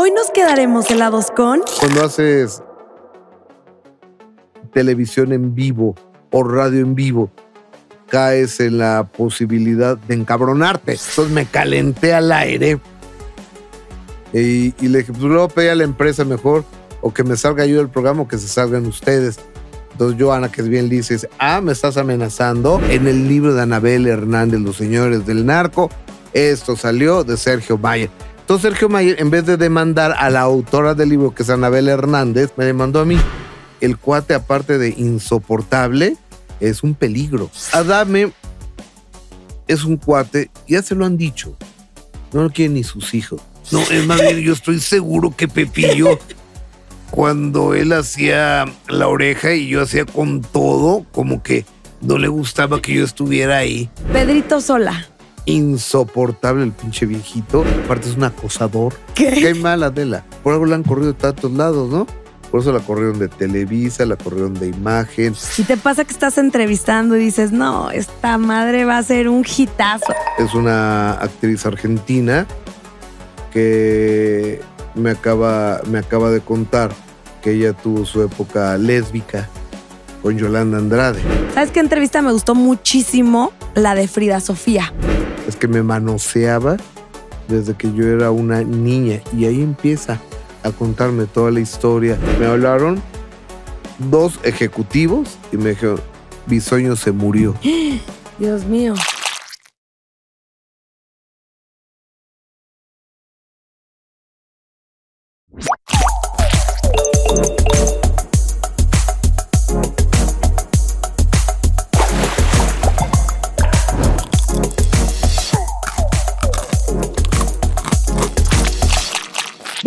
Hoy nos quedaremos helados con... Cuando haces televisión en vivo o radio en vivo, caes en la posibilidad de encabronarte. Entonces me calenté al aire y, le dije, pues luego pedí a la empresa mejor o que me salga yo del programa o que se salgan ustedes. Entonces Joana, que es bien lisa, dice, ah, me estás amenazando. En el libro de Anabel Hernández, Los Señores del Narco, esto salió de Sergio Valle. Entonces Sergio Mayer, en vez de demandar a la autora del libro, que es Anabel Hernández, me demandó a mí. El cuate, aparte de insoportable, es un peligro. Adame es un cuate, ya se lo han dicho, no lo quieren ni sus hijos. No, es más bien, yo estoy seguro que Pepillo, cuando él hacía la oreja y yo hacía con todo, como que no le gustaba que yo estuviera ahí. Pedrito Sola insoportable el pinche viejito. Aparte es un acosador. ¿Qué? Qué mala Adela. Por algo la han corrido de tantos lados, ¿no? Por eso la corrieron de Televisa, la corrieron de Imagen. Si te pasa que estás entrevistando y dices, no, esta madre va a ser un hitazo. Es una actriz argentina que me acaba, me acaba de contar que ella tuvo su época lésbica con Yolanda Andrade. ¿Sabes qué entrevista me gustó muchísimo? La de Frida Sofía. Es que me manoseaba desde que yo era una niña y ahí empieza a contarme toda la historia. Me hablaron dos ejecutivos y me dijeron, Bisoño se murió. Dios mío.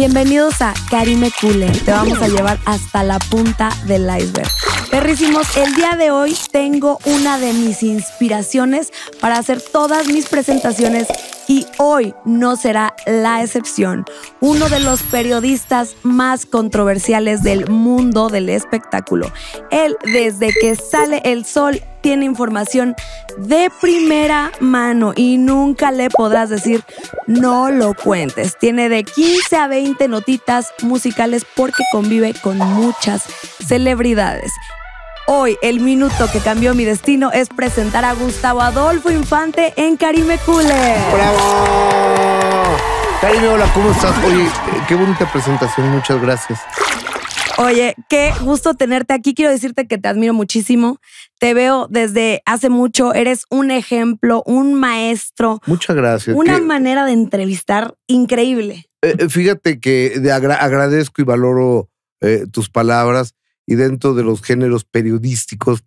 Bienvenidos a Karime Cooler. Te vamos a llevar hasta la punta del iceberg. Perrísimos, el día de hoy tengo una de mis inspiraciones para hacer todas mis presentaciones y hoy no será la excepción. Uno de los periodistas más controversiales del mundo del espectáculo. Él, desde que sale el sol, tiene información de primera mano y nunca le podrás decir no lo cuentes. Tiene de 15 a 20 notitas musicales porque convive con muchas celebridades. Hoy el minuto que cambió mi destino es presentar a Gustavo Adolfo Infante en Karime Cooler. ¡Bravo! Karime, hola, ¿cómo estás? Oye, qué bonita presentación, muchas gracias. Oye, qué gusto tenerte aquí. Quiero decirte que te admiro muchísimo. Te veo desde hace mucho. Eres un ejemplo, un maestro. Muchas gracias. Una manera de entrevistar increíble. Eh, eh, fíjate que agradezco y valoro eh, tus palabras y dentro de los géneros periodísticos,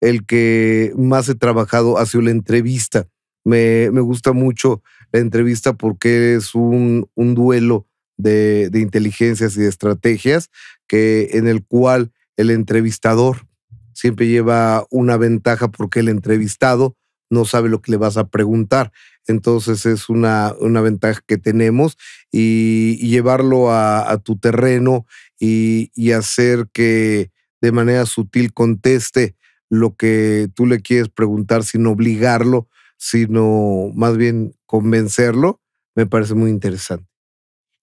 el que más he trabajado ha sido la entrevista. Me, gusta mucho la entrevista porque es un, duelo de, inteligencias y de estrategias que, en el cual el entrevistador siempre lleva una ventaja porque el entrevistado no sabe lo que le vas a preguntar. Entonces es una, una ventaja que tenemos y, llevarlo a tu terreno y, hacer que de manera sutil conteste lo que tú le quieres preguntar sin obligarlo, sino más bien convencerlo, me parece muy interesante.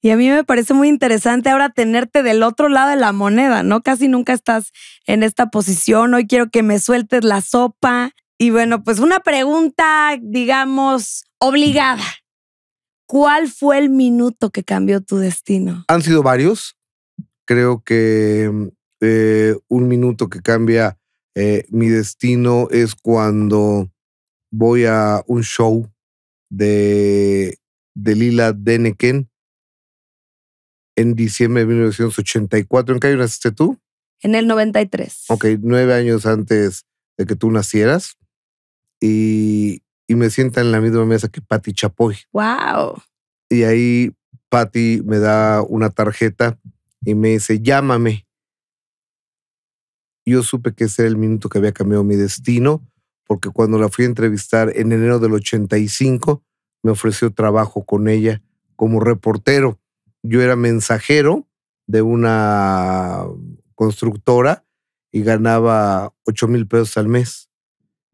Y a mí me parece muy interesante ahora tenerte del otro lado de la moneda, ¿no? Casi nunca estás en esta posición, hoy quiero que me sueltes la sopa. Y bueno, pues una pregunta, digamos, obligada. ¿Cuál fue el minuto que cambió tu destino? Han sido varios, Creo que mm, eh, un minuto que cambia eh, mi destino es cuando voy a un show de, de Lila Deneken en diciembre de 1984. ¿En qué año naciste tú? En el 93. Ok, nueve años antes de que tú nacieras. Y, me sienta en la misma mesa que Patti Chapoy. ¡Wow! Y ahí Patti me da una tarjeta y me dice, llámame. Yo supe que ese era el minuto que había cambiado mi destino, porque cuando la fui a entrevistar en enero del 85, me ofreció trabajo con ella como reportero. Yo era mensajero de una constructora y ganaba 8 mil pesos al mes.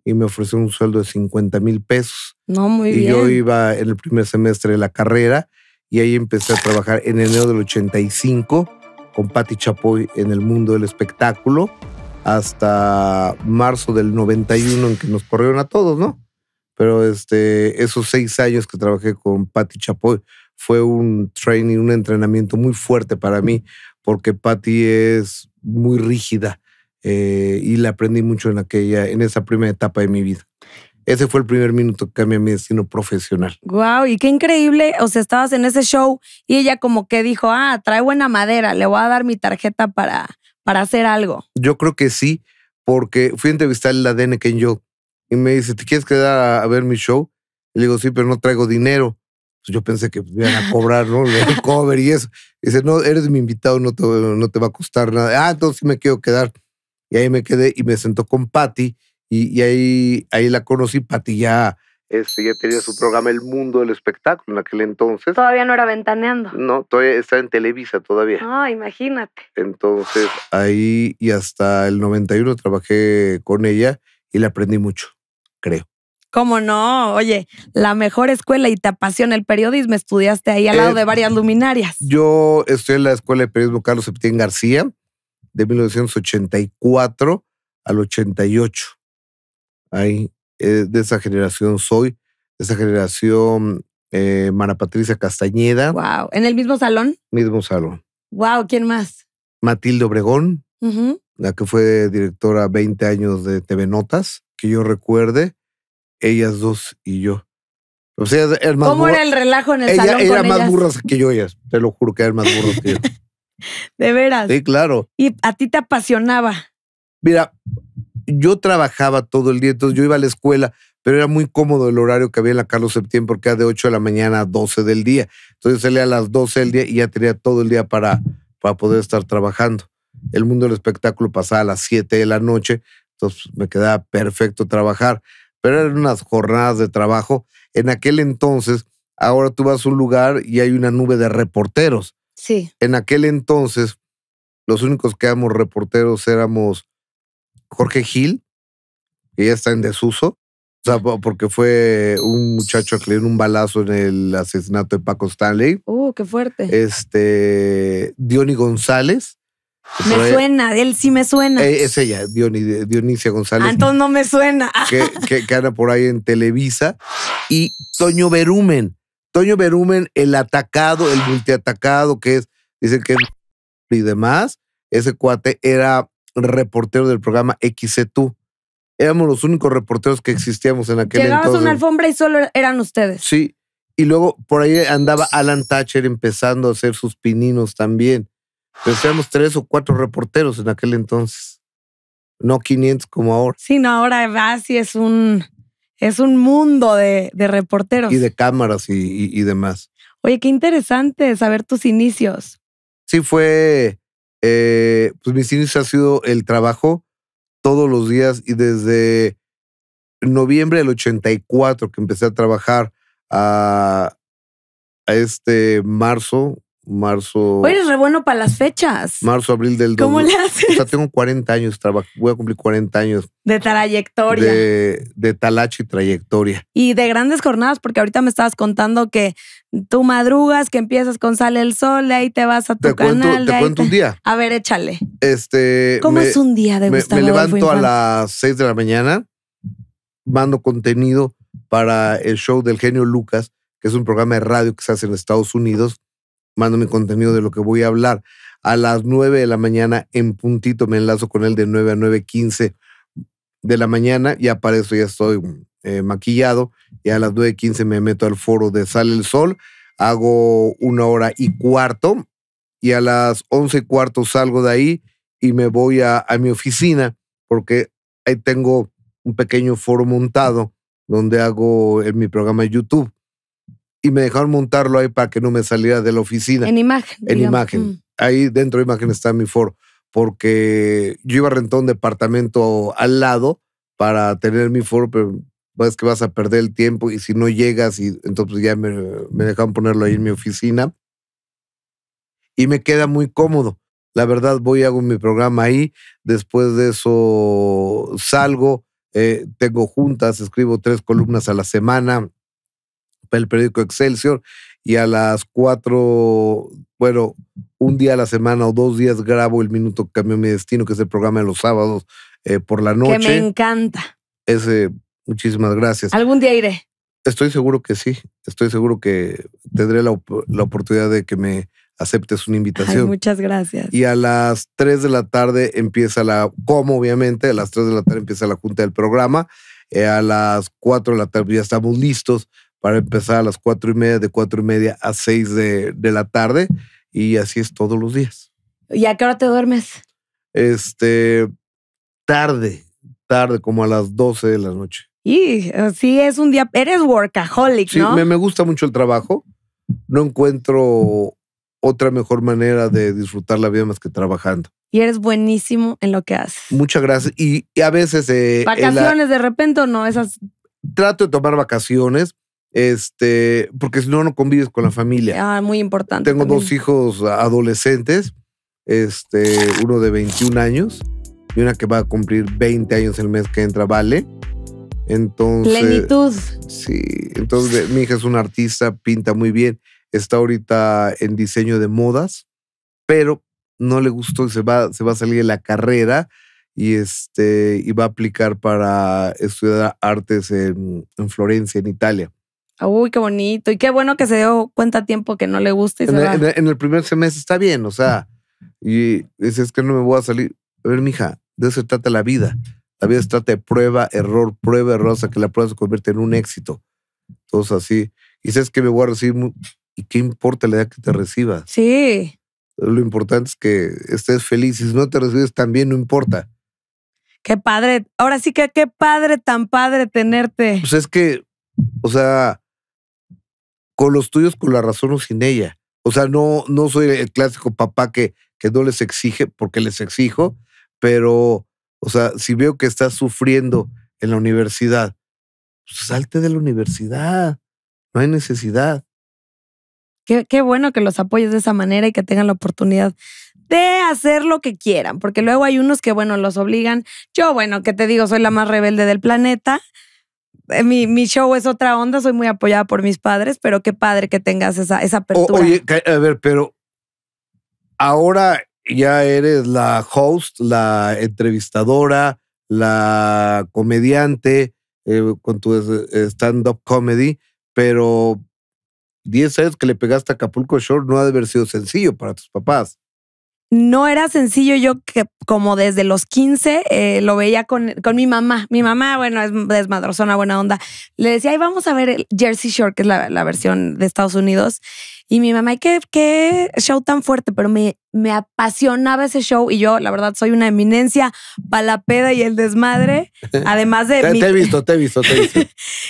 Y me ofreció un sueldo de 50 mil pesos. No, muy bien. Y yo iba en el primer semestre de la carrera y ahí empecé a trabajar en enero del 85 con Patti Chapoy en el mundo del espectáculo hasta marzo del 91 en que nos corrieron a todos, ¿no? Pero este, esos seis años que trabajé con Patti Chapoy fue un training, un entrenamiento muy fuerte para mí, porque Patty es muy rígida eh, y la aprendí mucho en aquella, en esa primera etapa de mi vida. Ese fue el primer minuto que cambié mi destino profesional. Wow, y qué increíble. O sea, estabas en ese show y ella como que dijo, ah, trae buena madera, le voy a dar mi tarjeta para, para hacer algo. Yo creo que sí, porque fui a entrevistar la DNK en Yo y me dice, ¿te quieres quedar a, ver mi show? le digo, sí, pero no traigo dinero. Pues yo pensé que pues, me iban a cobrar, ¿no? El cover y eso. dice, no, eres mi invitado, no te, no te va a costar nada. Ah, entonces sí me quiero quedar. Y ahí me quedé y me sentó con Patty y, ahí, ahí la conocí, Pati ya, este, ya tenía su programa El Mundo del Espectáculo en aquel entonces. Todavía no era ventaneando. No, todavía estaba en Televisa todavía. Ah, imagínate. Entonces ahí y hasta el 91 trabajé con ella y le aprendí mucho, creo. ¿Cómo no? Oye, la mejor escuela y te apasiona el periodismo. Estudiaste ahí al lado de eh, varias luminarias. Yo estoy en la Escuela de Periodismo Carlos Septién García de 1984 al 88. Ay, eh, de esa generación soy, de esa generación eh, Mara Patricia Castañeda. Wow, ¿en el mismo salón? Mismo salón. Wow, ¿quién más? Matilde Obregón, la que fue directora 20 años de TV Notas, que yo recuerde, ellas dos y yo. O sea, el ¿Cómo era el relajo en el salón? era más burras que yo, ellas. Te lo juro que era más burras que yo. De veras. Sí, claro. Y a ti te apasionaba. Mira, yo trabajaba todo el día, entonces yo iba a la escuela, pero era muy cómodo el horario que había en la Carlos Septiembre porque era de 8 de la mañana a 12 del día. Entonces salía a las 12 del día y ya tenía todo el día para, para poder estar trabajando. El mundo del espectáculo pasaba a las 7 de la noche, entonces me quedaba perfecto trabajar, pero eran unas jornadas de trabajo. En aquel entonces, ahora tú vas a un lugar y hay una nube de reporteros. Sí. En aquel entonces, los únicos que éramos reporteros éramos Jorge Gil, que ya está en desuso. O sea, porque fue un muchacho que le dio un balazo en el asesinato de Paco Stanley. Uh, qué fuerte. Este, Diony González. Ah, me suena, él sí me suena. Eh, es ella, Diony Dionisia González. Anton ah, no me suena. Que, anda por ahí en Televisa. Y Toño Berumen. Toño Berumen, el atacado, el multiatacado, que es, dicen que y demás. Ese cuate era reportero del programa XC2. Éramos los únicos reporteros que existíamos en aquel entonces. Llegabas una alfombra y solo eran ustedes. Sí. Y luego por ahí andaba Alan Thatcher empezando a hacer sus pininos también. Pero éramos tres o cuatro reporteros en aquel entonces. No 500 como ahora. Sí, no, ahora sí es un, es un mundo de, de reporteros. Y de cámaras y, y demás. Oye, qué interesante saber tus inicios. Sí, fue eh, pues mis inicios ha sido el trabajo todos los días y desde noviembre del 84 que empecé a trabajar ah, a este marzo marzo. Oye, eres re bueno para las fechas. Marzo, abril del 2. ¿Cómo le haces? O sea, tengo 40 años, voy a cumplir 40 años. De trayectoria. De, de y trayectoria. Y de grandes jornadas, porque ahorita me estabas contando que tú madrugas, que empiezas con Sale el Sol, de ahí te vas a tu canal. te cuento un día. A ver, échale. Este. ¿Cómo es un día de Gustavo Me levanto a las 6 de la mañana, mando contenido para el show del genio Lucas, que es un programa de radio que se hace en Estados Unidos mi contenido de lo que voy a hablar. A las 9 de la mañana en puntito me enlazo con él de 9 a 9.15 de la mañana. Ya para eso ya estoy eh, maquillado y a las 9.15 me meto al foro de Sale el Sol. Hago una hora y cuarto y a las 11.15 salgo de ahí y me voy a, a mi oficina porque ahí tengo un pequeño foro montado donde hago en mi programa de YouTube y me dejaron montarlo ahí para que no me saliera de la oficina. En imagen. En imagen. Mm. Ahí dentro de imagen está mi foro, porque yo iba a rentar un departamento al lado para tener mi foro, pero pues, es que vas a perder el tiempo y si no llegas, y entonces ya me, dejaron ponerlo ahí en mi oficina. Y me queda muy cómodo. La verdad, voy y hago mi programa ahí. Después de eso salgo, eh, tengo juntas, escribo tres columnas a la semana el periódico Excelsior y a las cuatro, bueno, un día a la semana o dos días grabo El Minuto que Cambió Mi Destino, que es el programa de los sábados eh, por la noche. Que me encanta. Ese, muchísimas gracias. Algún día iré. Estoy seguro que sí, estoy seguro que tendré la, oportunidad de que me aceptes una invitación. muchas gracias. Y a las tres de la tarde empieza la, como obviamente, a las tres de la tarde empieza la junta del programa. Eh, a las cuatro de la tarde ya estamos listos para empezar a las cuatro y media, de cuatro y media a seis de, de la tarde y así es todos los días. ¿Y a qué hora te duermes? Este, tarde, tarde, como a las doce de la noche. Y así eh, es un día, eres workaholic, sí, Me, me gusta mucho el trabajo. No encuentro otra mejor manera de disfrutar la vida más que trabajando. Y eres buenísimo en lo que haces. Muchas gracias. Y, a veces... Eh, ¿Vacaciones de repente o no? Esas... Trato de tomar vacaciones este, porque si no, no convives con la familia. Ah, muy importante. Tengo dos hijos adolescentes, este, uno de 21 años y una que va a cumplir 20 años el mes que entra, vale. Entonces. Plenitud. Sí, entonces mi hija es una artista, pinta muy bien, está ahorita en diseño de modas, pero no le gustó y se va, se va a salir de la carrera y, este, y va a aplicar para estudiar artes en Florencia, en Italia. Uy, qué bonito. Y qué bueno que se dio cuenta a tiempo que no le gusta. Y en, se el, en, el primer semestre está bien, o sea, y dices que no me voy a salir. A ver, mija, de eso se trata la vida. La vida se trata de prueba, error, prueba, error, hasta que la prueba se convierte en un éxito. todos así. Y sabes que me voy a recibir. ¿Y qué importa la edad que te reciba? Sí. Lo importante es que estés feliz. Y si no te recibes también, no importa. Qué padre. Ahora sí que qué padre, tan padre tenerte. Pues es que, o sea, con los tuyos, con la razón o sin ella. O sea, no, no soy el clásico papá que, que no les exige porque les exijo, pero, o sea, si veo que estás sufriendo en la universidad, pues, salte de la universidad. No hay necesidad. Qué, qué, bueno que los apoyes de esa manera y que tengan la oportunidad de hacer lo que quieran, porque luego hay unos que, bueno, los obligan. Yo, bueno, que te digo, soy la más rebelde del planeta, eh, mi, show es otra onda, soy muy apoyada por mis padres, pero qué padre que tengas esa, esa apertura. oye, a ver, pero ahora ya eres la host, la entrevistadora, la comediante eh, con tu stand-up comedy, pero 10 años que le pegaste a Acapulco Shore no ha de haber sido sencillo para tus papás no era sencillo yo que como desde los 15 eh, lo veía con, mi mamá. Mi mamá, bueno, es desmadrosona, buena onda. Le decía, ahí vamos a ver el Jersey Shore, que es la, versión de Estados Unidos. Y mi mamá, qué, qué show tan fuerte, pero me, me apasionaba ese show y yo, la verdad, soy una eminencia para la peda y el desmadre. Además de... te, te he visto, te he visto, te he visto.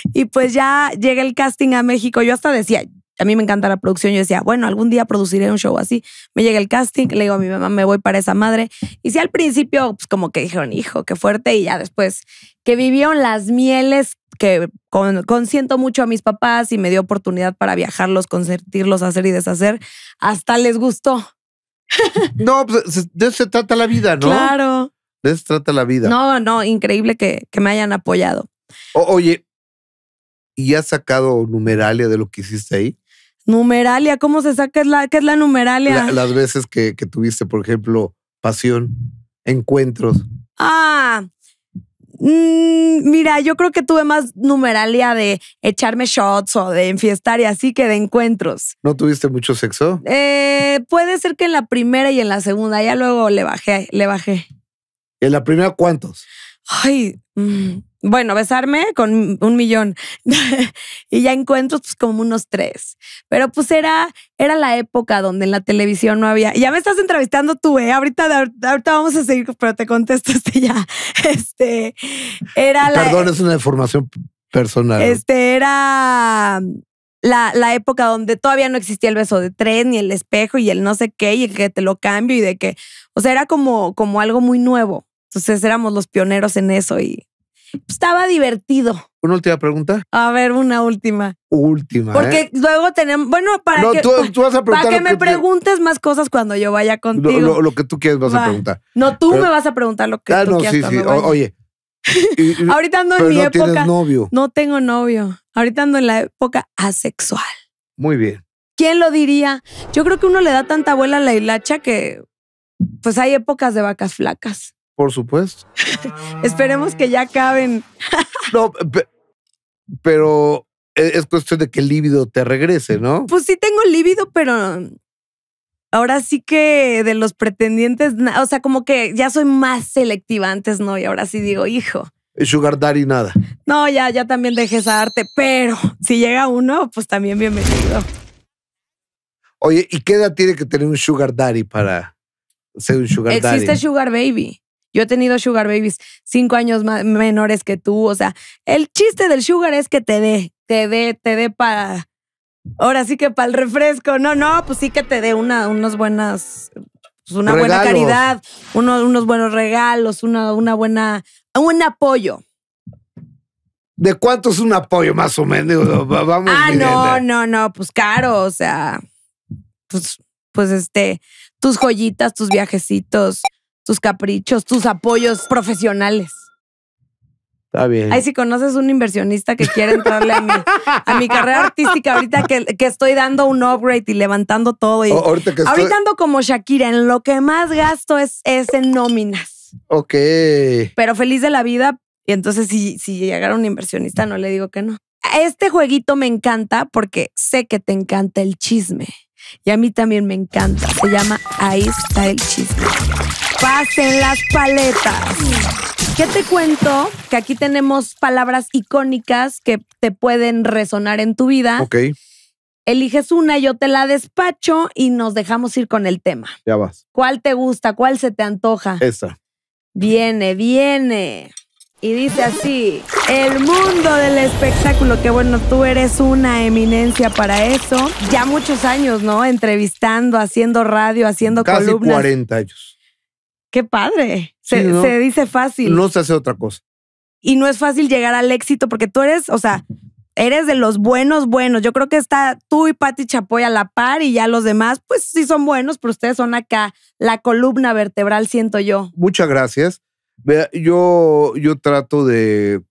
y pues ya llega el casting a México. Yo hasta decía, a mí me encanta la producción, yo decía, bueno, algún día produciré un show así. Me llega el casting, le digo a mi mamá, me voy para esa madre. Y sí, al principio, pues como que dijeron, hijo, qué fuerte, y ya después que vivieron las mieles que con, consiento mucho a mis papás y me dio oportunidad para viajarlos, consentirlos, hacer y deshacer, hasta les gustó. No, pues de eso se trata la vida, ¿no? Claro. De eso se trata la vida. No, no, increíble que, que me hayan apoyado. oye, ¿y has sacado numeralia de lo que hiciste ahí? Numeralia, ¿cómo se saca? ¿Qué es la, es la numeralia? las veces que, tuviste, por ejemplo, pasión, encuentros. Ah, mm, mira, yo creo que tuve más numeralia de echarme shots o de enfiestar y así que de encuentros. ¿No tuviste mucho sexo? Eh, puede ser que en la primera y en la segunda, ya luego le bajé, le bajé. ¿En la primera cuántos? Ay, mm bueno, besarme con un millón y ya encuentro pues, como unos tres. Pero pues era, era la época donde en la televisión no había. Ya me estás entrevistando tú, ¿eh? Ahorita, ahorita vamos a seguir, pero te contesto este ya. Este era la. Perdón, es una deformación personal. Este era. La, la, época donde todavía no existía el beso de tren ni el espejo, y el no sé qué, y el que te lo cambio, y de que, o sea, era como, como algo muy nuevo. Entonces éramos los pioneros en eso y estaba divertido. ¿Una última pregunta? A ver, una última. Última. Porque ¿eh? luego tenemos. Bueno, para que. para que me preguntes más cosas cuando yo vaya contigo. Lo, lo, que tú quieres vas a preguntar. No, tú me vas a preguntar lo que ah, no, Sí, sí. oye. Ahorita ando en mi época. No tengo novio. Ahorita ando en la época asexual. Muy bien. ¿Quién lo diría? Yo creo que uno le da tanta abuela a la hilacha que pues hay épocas de vacas flacas. Por supuesto. Esperemos que ya acaben. no, pero e, es cuestión de que el líbido te regrese, ¿no? Pues sí tengo líbido, pero ahora sí que de los pretendientes, o sea, como que ya soy más selectiva antes, ¿no? Y ahora sí digo, hijo. Sugar Daddy nada. No, ya, ya también dejé esa arte, pero si llega uno, pues también bienvenido. Oye, ¿y qué edad tiene que tener un Sugar Daddy para ser un Sugar Daddy? Existe Sugar Baby. Yo he tenido sugar babies cinco años menores que tú. O sea, el chiste del sugar es que te dé, te dé, te dé para. Ahora sí que para el refresco. No, no, pues sí que te dé una, unas buenas. Pues una buena caridad, unos buenos regalos, una, una buena. un apoyo. ¿De cuánto es un apoyo más o menos? ah, no, no, no, pues caro, o sea, pues, pues este, tus joyitas, tus viajecitos, tus caprichos, tus apoyos profesionales. Está bien. Ay, si conoces un inversionista que quiere entrarle a mi, a mi carrera artística ahorita que, que, estoy dando un upgrade y levantando todo. Y, ahorita que ahorita ando como Shakira, en lo que más gasto es, es en nóminas. Ok. Pero feliz de la vida. Y entonces si, si llegara un inversionista, no le digo que no. Este jueguito me encanta porque sé que te encanta el chisme. Y a mí también me encanta. Se llama Ahí está el chisme. Pasen las paletas. ¿Qué te cuento? Que aquí tenemos palabras icónicas que te pueden resonar en tu vida. Ok. Eliges una, yo te la despacho y nos dejamos ir con el tema. Ya vas. ¿Cuál te gusta? ¿Cuál se te antoja? Esa. Viene, viene. Y dice así, el mundo del espectáculo, que bueno, tú eres una eminencia para eso. Ya muchos años, ¿no? Entrevistando, haciendo radio, haciendo Casi columnas. 40 años. Qué padre. Se, dice fácil. No se hace otra cosa. Y no es fácil llegar al éxito porque tú eres, o sea, eres de los buenos, buenos. Yo creo que está tú y Pati Chapoy a la par y ya los demás, pues sí son buenos, pero ustedes son acá la columna vertebral, siento yo. Muchas gracias. Yo, yo trato de,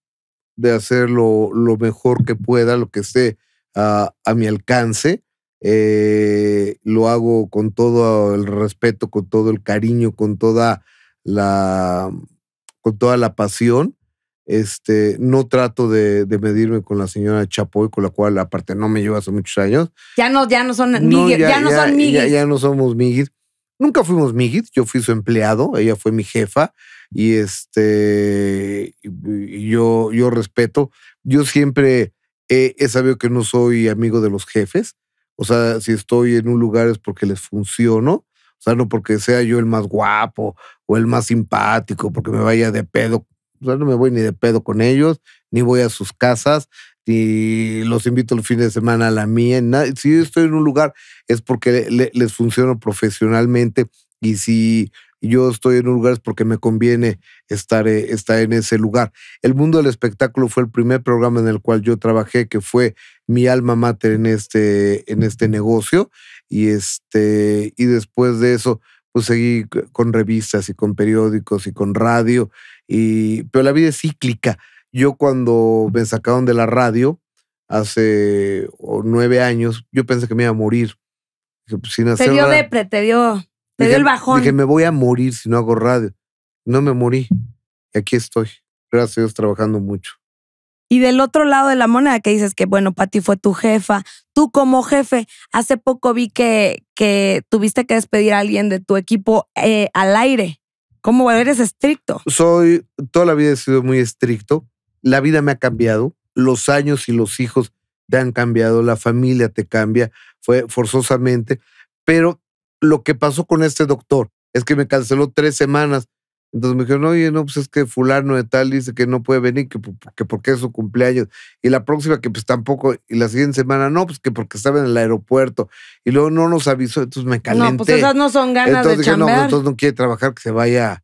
de hacer lo, mejor que pueda, lo que esté a, a mi alcance. Eh, lo hago con todo el respeto, con todo el cariño, con toda la, con toda la pasión. Este, no trato de, medirme con la señora Chapoy, con la cual aparte no me llevo hace muchos años. Ya no, ya no son no, ya, no somos Miguel. Nunca fuimos Miguel, yo fui su empleado, ella fue mi jefa y este yo, yo respeto. Yo siempre he sabido que no soy amigo de los jefes o sea, si estoy en un lugar es porque les funciono. O sea, no porque sea yo el más guapo o el más simpático, porque me vaya de pedo. O sea, no me voy ni de pedo con ellos, ni voy a sus casas, ni los invito el fin de semana a la mía. Si estoy en un lugar es porque les funciono profesionalmente y si y yo estoy en un lugar porque me conviene estar, eh, estar en ese lugar. El mundo del espectáculo fue el primer programa en el cual yo trabajé, que fue mi alma mater en este, en este negocio. Y, este, y después de eso, pues seguí con revistas y con periódicos y con radio. Y, pero la vida es cíclica. Yo cuando me sacaron de la radio hace nueve años, yo pensé que me iba a morir. Pues, sin hacer te dio te dio. Te dije, el bajón. Dije, me voy a morir si no hago radio. No me morí. aquí estoy. Gracias a Dios trabajando mucho. Y del otro lado de la moneda que dices que, bueno, Pati fue tu jefa, tú como jefe, hace poco vi que, que tuviste que despedir a alguien de tu equipo eh, al aire. ¿Cómo eres estricto? Soy, toda la vida he sido muy estricto. La vida me ha cambiado. Los años y los hijos te han cambiado. La familia te cambia, fue forzosamente. Pero lo que pasó con este doctor es que me canceló tres semanas. Entonces me dijeron, oye, no, pues es que fulano de tal dice que no puede venir, que, porque es su cumpleaños. Y la próxima que pues tampoco, y la siguiente semana no, pues que porque estaba en el aeropuerto. Y luego no nos avisó, entonces me calenté. No, pues esas no son ganas de dije, No, pues, entonces no quiere trabajar, que se vaya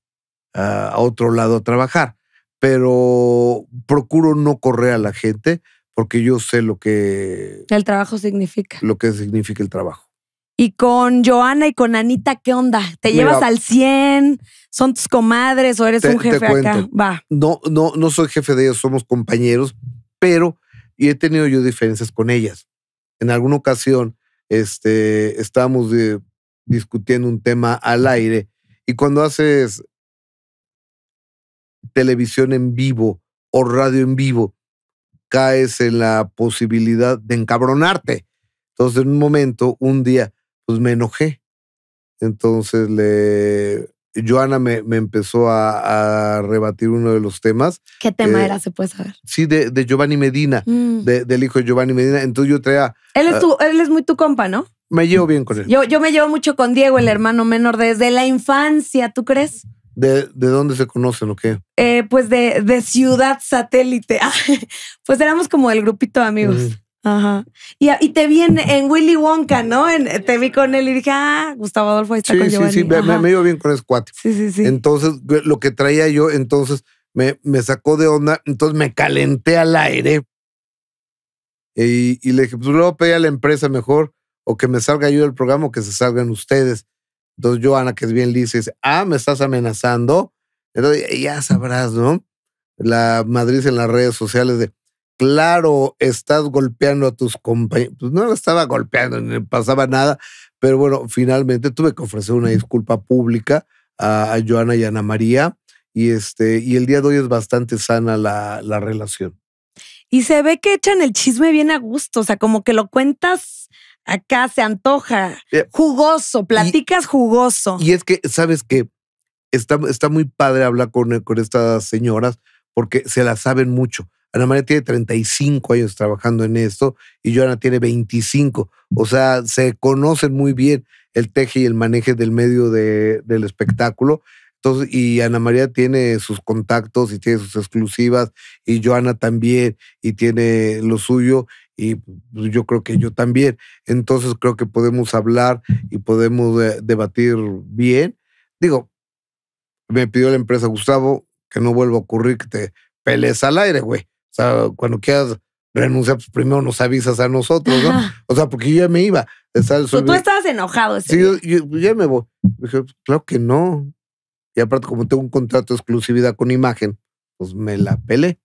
a otro lado a trabajar. Pero procuro no correr a la gente porque yo sé lo que... El trabajo significa. Lo que significa el trabajo. Y con Joana y con Anita, ¿qué onda? ¿Te llevas al 100? ¿Son tus comadres o eres un jefe acá? Va. No, no, no soy jefe de ellos, somos compañeros, pero he tenido yo diferencias con ellas. En alguna ocasión, este, estábamos discutiendo un tema al aire y cuando haces televisión en vivo o radio en vivo, caes en la posibilidad de encabronarte. Entonces, en un momento, un día, pues me enojé. Entonces le Joana me, me empezó a, rebatir uno de los temas. ¿Qué tema eh, era? Se puede saber. Sí, de, Giovanni Medina, mm. del hijo de Giovanni Medina. Entonces yo traía. Él es, ah, tu, él es muy tu compa, ¿no? Me llevo bien con él. Yo, yo me llevo mucho con Diego, el hermano menor, desde la infancia, ¿tú crees? ¿De, dónde se conocen o qué? Eh, pues de, ciudad satélite. Ah, pues éramos como el grupito de amigos. Ajá. Y, y, te vi en, Willy Wonka, ¿no? En, te vi con él y dije, ah, Gustavo Adolfo ahí está con Giovanni. Sí, sí, me, me iba bien con ese Sí, sí, sí. Entonces, lo que traía yo, entonces me, me sacó de onda, entonces me calenté al aire. Y, le dije, pues luego pedí a la empresa mejor o que me salga yo del programa o que se salgan ustedes. Entonces Joana, que es bien lisa, dice, ah, me estás amenazando. Entonces ya sabrás, ¿no? La Madrid en las redes sociales de, claro, estás golpeando a tus compañeros. Pues, no lo estaba golpeando, ni pasaba nada, pero bueno, finalmente tuve que ofrecer una disculpa pública a, Joana y Ana María y, este, y el día de hoy es bastante sana la, la relación. Y se ve que echan el chisme bien a gusto, o sea, como que lo cuentas acá, se antoja, eh, jugoso, platicas jugoso. Y es que, ¿sabes que Está, está muy padre hablar con, con estas señoras, porque se la saben mucho. Ana María tiene 35 años trabajando en esto y Joana tiene 25. O sea, se conocen muy bien el teje y el maneje del medio del espectáculo. Entonces, y Ana María tiene sus contactos y tiene sus exclusivas y Joana también y tiene lo suyo y pues, yo creo que yo también. Entonces creo que podemos hablar y podemos eh, debatir bien. Digo, me pidió la empresa Gustavo, que no vuelva a ocurrir que te pelees al aire, güey. O sea, cuando quieras renunciar, pues primero nos avisas a nosotros, ¿no? O sea, porque yo ya me iba. tú, estabas enojado. sí, Yo, pues, ya me voy. Dije, pues, claro que no. Y aparte, como tengo un contrato de exclusividad con imagen, pues me la pelé.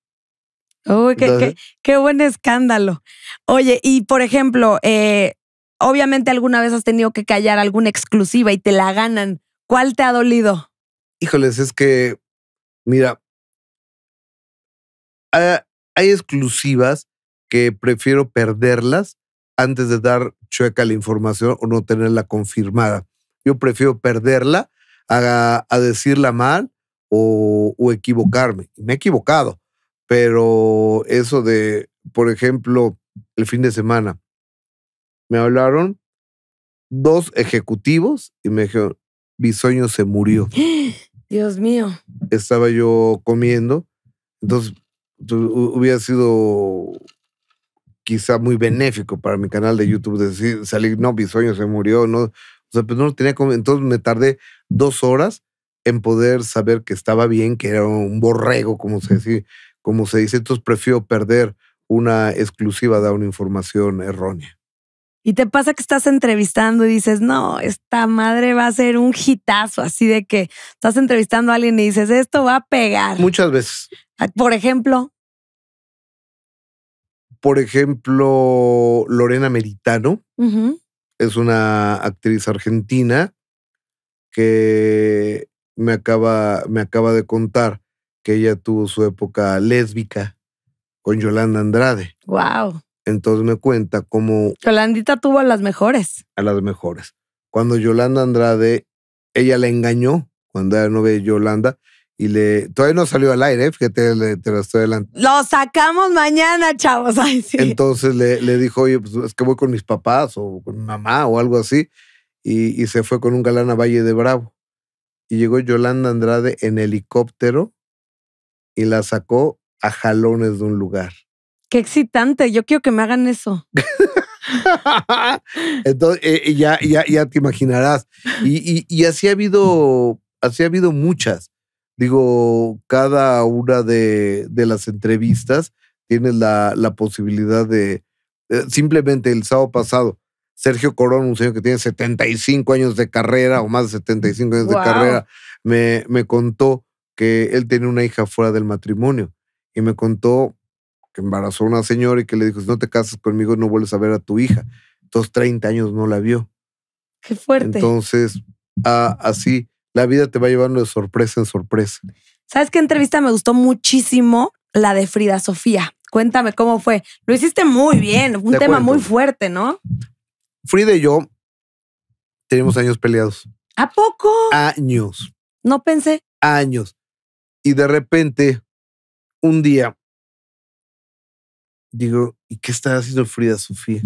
Uy, qué, qué, qué buen escándalo. Oye, y por ejemplo, eh, obviamente alguna vez has tenido que callar alguna exclusiva y te la ganan. ¿Cuál te ha dolido? Híjoles, es que Mira, hay exclusivas que prefiero perderlas antes de dar chueca la información o no tenerla confirmada. Yo prefiero perderla a, a decirla mal o, o, equivocarme. Me he equivocado, pero eso de, por ejemplo, el fin de semana, me hablaron dos ejecutivos y me dijeron, Bisoño se murió. ¡Ah! Dios mío. Estaba yo comiendo, entonces hubiera sido quizá muy benéfico para mi canal de YouTube decir, salir, no, sueño se murió, no, o sea, pues no tenía entonces me tardé dos horas en poder saber que estaba bien, que era un borrego, como se dice, como se dice. entonces prefiero perder una exclusiva da una información errónea. Y te pasa que estás entrevistando y dices, no, esta madre va a ser un hitazo, así de que estás entrevistando a alguien y dices, esto va a pegar. Muchas veces. Ah, por ejemplo. Por ejemplo, Lorena Meritano es una actriz argentina que me acaba, me acaba de contar que ella tuvo su época lésbica con Yolanda Andrade. Wow. Entonces me cuenta como... Yolandita tuvo a las mejores. A las mejores. Cuando Yolanda Andrade, ella la engañó cuando era novia de Yolanda y le... Todavía no salió al aire, ¿eh? fíjate, te lo estoy adelante. Lo sacamos mañana, chavos. Ay, sí. Entonces le, dijo, oye, pues es que voy con mis papás o con mi mamá o algo así. Y, y se fue con un galán a Valle de Bravo. Y llegó Yolanda Andrade en helicóptero y la sacó a jalones de un lugar. Qué excitante, yo quiero que me hagan eso. Entonces, eh, eh, ya, ya, ya, te imaginarás. Y, y, así ha habido, así ha habido muchas. Digo, cada una de, las entrevistas tienes la, posibilidad de, eh, simplemente el sábado pasado, Sergio Corón, un señor que tiene 75 años de carrera o más de 75 años de carrera, me, me contó que él tenía una hija fuera del matrimonio y me contó que embarazó a una señora y que le dijo, si no te casas conmigo no vuelves a ver a tu hija. Entonces 30 años no la vio. Qué fuerte. Entonces, así la vida te va llevando de sorpresa en sorpresa. ¿Sabes qué entrevista me gustó muchísimo? La de Frida Sofía. Cuéntame cómo fue. Lo hiciste muy bien, un tema muy fuerte, ¿no? Frida y yo tenemos años peleados. ¿A poco? Años. No pensé. Años. Y de repente, un día digo, ¿y qué está haciendo Frida Sofía?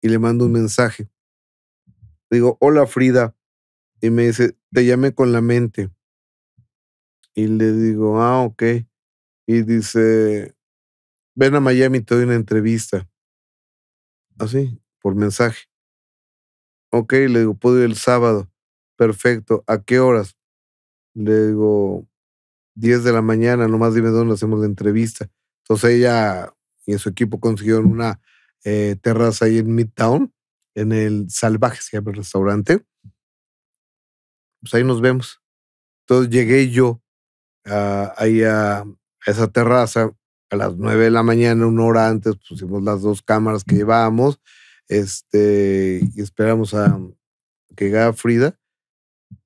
Y le mando un mensaje. Digo, hola Frida. Y me dice, te llamé con la mente. Y le digo, ah, ok. Y dice, ven a Miami, te doy una entrevista. Así, por mensaje. Ok, le digo, puedo ir el sábado. Perfecto. ¿A qué horas? Le digo, 10 de la mañana, nomás dime dónde hacemos la entrevista. Entonces ella y su equipo consiguió una eh, terraza ahí en Midtown, en el Salvaje, se llama el restaurante. Pues ahí nos vemos. Entonces llegué yo ahí a esa terraza a las nueve de la mañana, una hora antes, pusimos las dos cámaras que llevábamos este, y esperamos a que llegara Frida.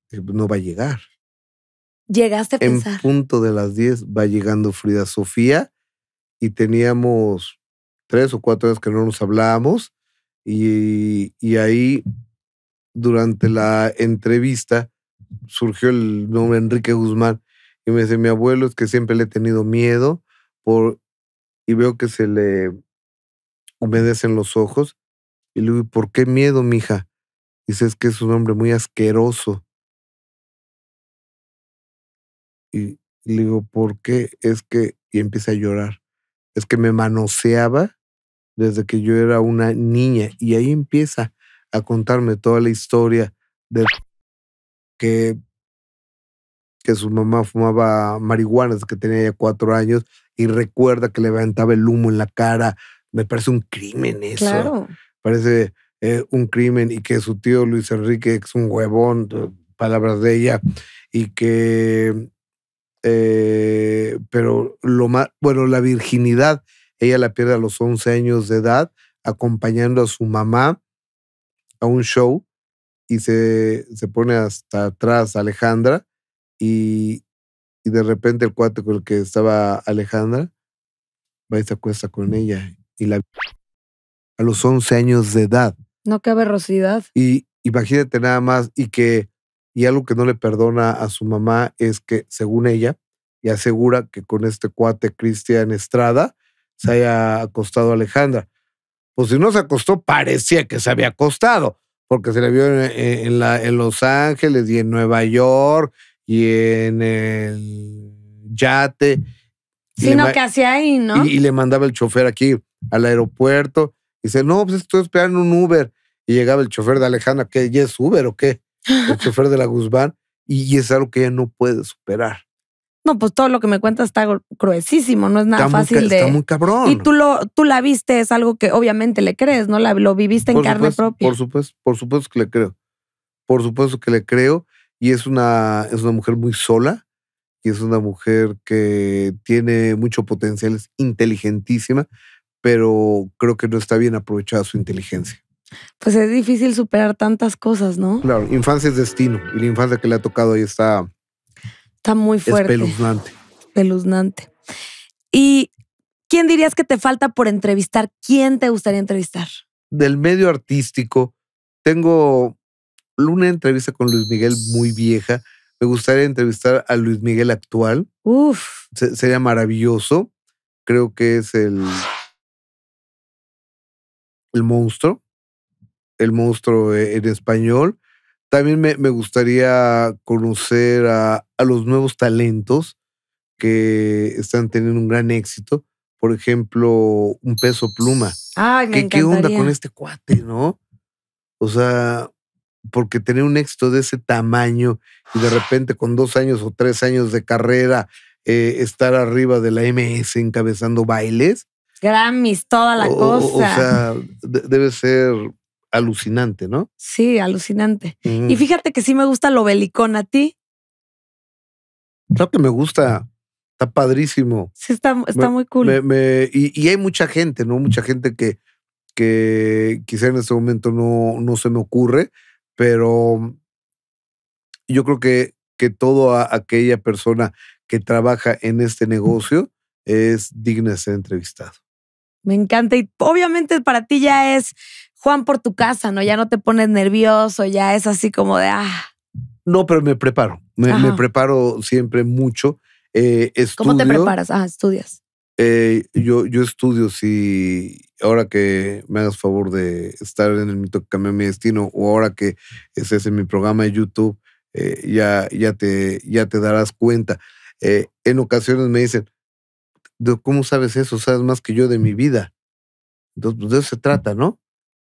Pues, no va a llegar. Llegaste a pensar. En punto de las diez va llegando Frida Sofía y teníamos tres o cuatro días que no nos hablábamos y, ahí durante la entrevista surgió el nombre Enrique Guzmán y me dice, mi abuelo es que siempre le he tenido miedo por, y veo que se le humedecen los ojos y le digo, ¿por qué miedo, mija? Dice, es que es un hombre muy asqueroso. Y, y le digo, ¿por qué? Es que, y empieza a llorar es que me manoseaba desde que yo era una niña y ahí empieza a contarme toda la historia de que, que su mamá fumaba marihuana desde que tenía ya cuatro años y recuerda que levantaba el humo en la cara. Me parece un crimen eso. Claro. Parece eh, un crimen y que su tío Luis Enrique es un huevón, palabras de ella, y que eh, pero lo más, bueno, la virginidad, ella la pierde a los 11 años de edad, acompañando a su mamá a un show y se, se pone hasta atrás Alejandra y, de repente el cuate con el que estaba Alejandra va y se acuesta con ella y la a los 11 años de edad. No, qué aberrosidad. Y imagínate nada más y que y algo que no le perdona a su mamá es que, según ella, y asegura que con este cuate Cristian Estrada se haya acostado Alejandra. Pues si no se acostó, parecía que se había acostado, porque se le vio en, eh, Los Ángeles y en Nueva York y en el yate. Sino que hacía ahí, ¿no? Y, le mandaba el chofer aquí al aeropuerto. Y dice, no, pues estoy esperando un Uber. Y llegaba el chofer de Alejandra, que ¿Ya es Uber o qué? el chofer de la Guzmán, y, es algo que ella no puede superar. No, pues todo lo que me cuentas está gruesísimo, no es nada fácil de. Está muy cabrón. Y tú lo, tú la viste, es algo que obviamente le crees, ¿no? La, lo viviste en carne propia. Por supuesto, por supuesto que le creo. Por supuesto que le creo. Y es una, es una mujer muy sola y es una mujer que tiene mucho potencial, es inteligentísima, pero creo que no está bien aprovechada su inteligencia pues es difícil superar tantas cosas, ¿no? Claro, infancia es destino y la infancia que le ha tocado ahí está... Está muy fuerte. Espeluznante. Peluznante. ¿Y quién dirías que te falta por entrevistar? ¿Quién te gustaría entrevistar? Del medio artístico, tengo una entrevista con Luis Miguel muy vieja. Me gustaría entrevistar a Luis Miguel actual. Uf. sería maravilloso. Creo que es el, el monstruo el monstruo e, en español. También me, gustaría conocer a, los nuevos talentos que están teniendo un gran éxito. Por ejemplo, un peso pluma. Ay, me ¿Qué, onda con este cuate, no? O sea, porque tener un éxito de ese tamaño y de repente con dos años o tres años de carrera eh, estar arriba de la MS encabezando bailes. Grammys, toda la cosa. O sea, debe ser alucinante, ¿no? Sí, alucinante. Y fíjate que sí me gusta lo belicón a ti. Claro que me gusta. Está padrísimo. Sí, está, está muy cool. y, hay mucha gente, ¿no? Mucha gente que, que quizá en este momento no, no se me ocurre, pero yo creo que, que toda aquella persona que trabaja en este negocio es digna de ser entrevistado. Me encanta y obviamente para ti ya es Juan por tu casa, ¿no? Ya no te pones nervioso, ya es así como de, ah. No, pero me preparo, me, preparo siempre mucho. Eh, ¿Cómo te preparas? Ah, estudias. Eh, yo, yo estudio, si ahora que me hagas favor de estar en el mito que cambió mi destino, o ahora que estés en mi programa de YouTube, eh, ya, ya, te, ya te darás cuenta. Eh, en ocasiones me dicen, ¿cómo sabes eso? Sabes más que yo de mi vida. Entonces, pues, de eso se trata, ¿no?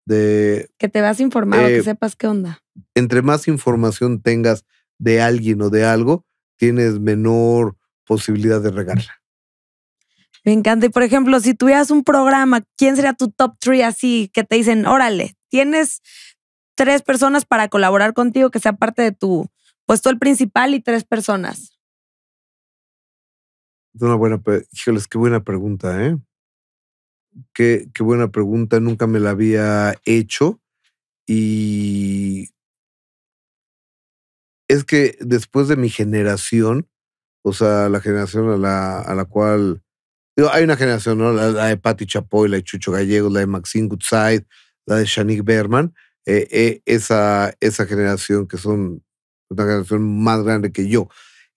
Que te vas informado, que eh, sepas qué onda. Entre más información tengas de alguien o de algo, tienes menor posibilidad de regarla. Me encanta. Y por ejemplo, si tuvieras un programa, ¿quién sería tu top three así que te dicen, órale, tienes tres personas para colaborar contigo que sea parte de tu puesto el principal y tres personas? Es una buena, híjoles, qué buena pregunta, ¿eh? qué, buena pregunta, nunca me la había hecho y es que después de mi generación, o sea, la generación a la, a la cual. hay una generación, ¿no? La, de Patti Chapoy, la de Chucho Gallegos, la de Maxine Goodside, la de Shanique Berman. Eh, eh, esa, esa generación que son una generación más grande que yo.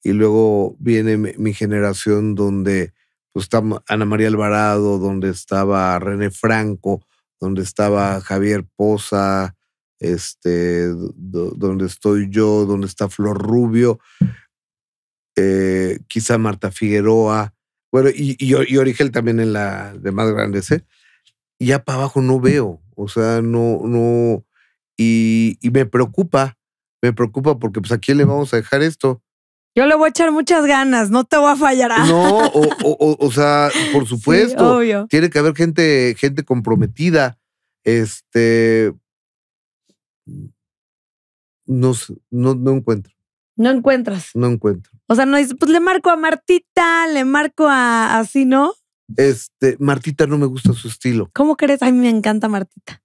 Y luego viene mi generación donde pues está Ana María Alvarado, donde estaba René Franco, donde estaba Javier Poza, este, donde estoy yo, donde está Flor Rubio, eh, quizá Marta Figueroa, bueno, y, y, Origel también en la de más grandes, ¿eh? Ya para abajo no veo, o sea, no, no, y, y me preocupa, me preocupa porque pues a quién le vamos a dejar esto. Yo le voy a echar muchas ganas, no te voy a fallar. No, o, o, sea, por supuesto. obvio. Tiene que haber gente, gente comprometida. Este. No, no, no encuentro. No encuentras. No encuentro. O sea, no dices, pues le marco a Martita, le marco a así, ¿no? Este, Martita no me gusta su estilo. ¿Cómo crees? A mí me encanta Martita.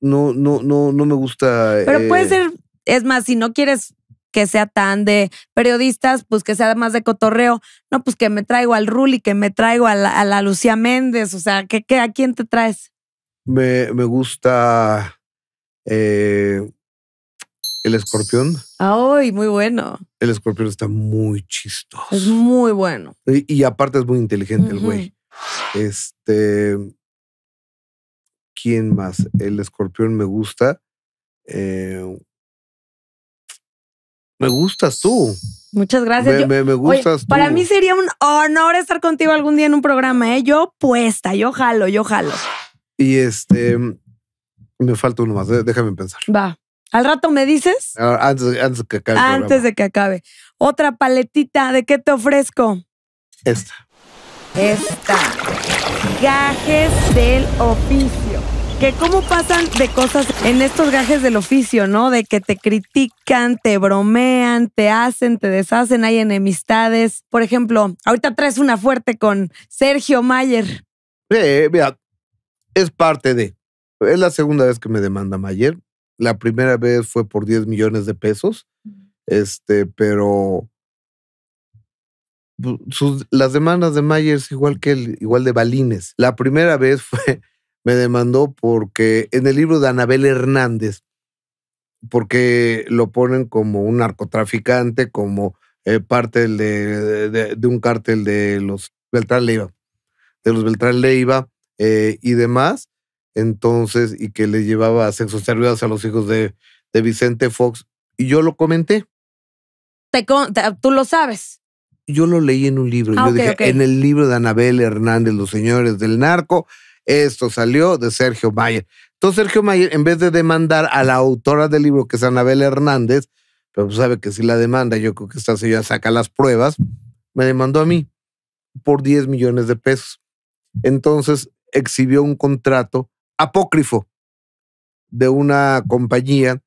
No, no, no, no me gusta. Pero puede eh, ser, es más, si no quieres que sea tan de periodistas, pues que sea más de cotorreo. No, pues que me traigo al Ruli, que me traigo a la, Lucía Méndez, o sea, ¿qué, a quién te traes? Me, gusta eh, el escorpión. Ay, muy bueno. El escorpión está muy chistoso. Es muy bueno. Y, aparte es muy inteligente el güey. Este. ¿Quién más? El escorpión me gusta. Eh, me gustas tú. Muchas gracias. Me, gustas tú. Para mí sería un honor estar contigo algún día en un programa, ¿eh? Yo puesta, yo jalo, yo jalo. Y este, me falta uno más, déjame pensar. Va. Al rato me dices. Antes, de que acabe. Antes de que acabe. Otra paletita, ¿de qué te ofrezco? Esta. Esta. Gajes del oficio que cómo pasan de cosas en estos gajes del oficio, ¿no? De que te critican, te bromean, te hacen, te deshacen, hay enemistades. Por ejemplo, ahorita traes una fuerte con Sergio Mayer. Eh, mira, es parte de. Es la segunda vez que me demanda Mayer. La primera vez fue por 10 millones de pesos. Este, pero las demandas de Mayer es igual que él, igual de Balines. La primera vez fue me demandó porque en el libro de Anabel Hernández, porque lo ponen como un narcotraficante, como eh, parte de, de, un cártel de los Beltrán Leiva, de los Beltrán Leiva eh, y demás, entonces, y que le llevaba sexos a los hijos de, de Vicente Fox, y yo lo comenté. tú lo sabes. Yo lo leí en un libro. Ah, yo dije, en el libro de Anabel Hernández, Los Señores del Narco, esto salió de Sergio Mayer. Entonces Sergio Mayer, en vez de demandar a la autora del libro, que es Anabel Hernández, pero pues sabe que si la demanda, yo creo que esta señora saca las pruebas, me demandó a mí por 10 millones de pesos. Entonces exhibió un contrato apócrifo de una compañía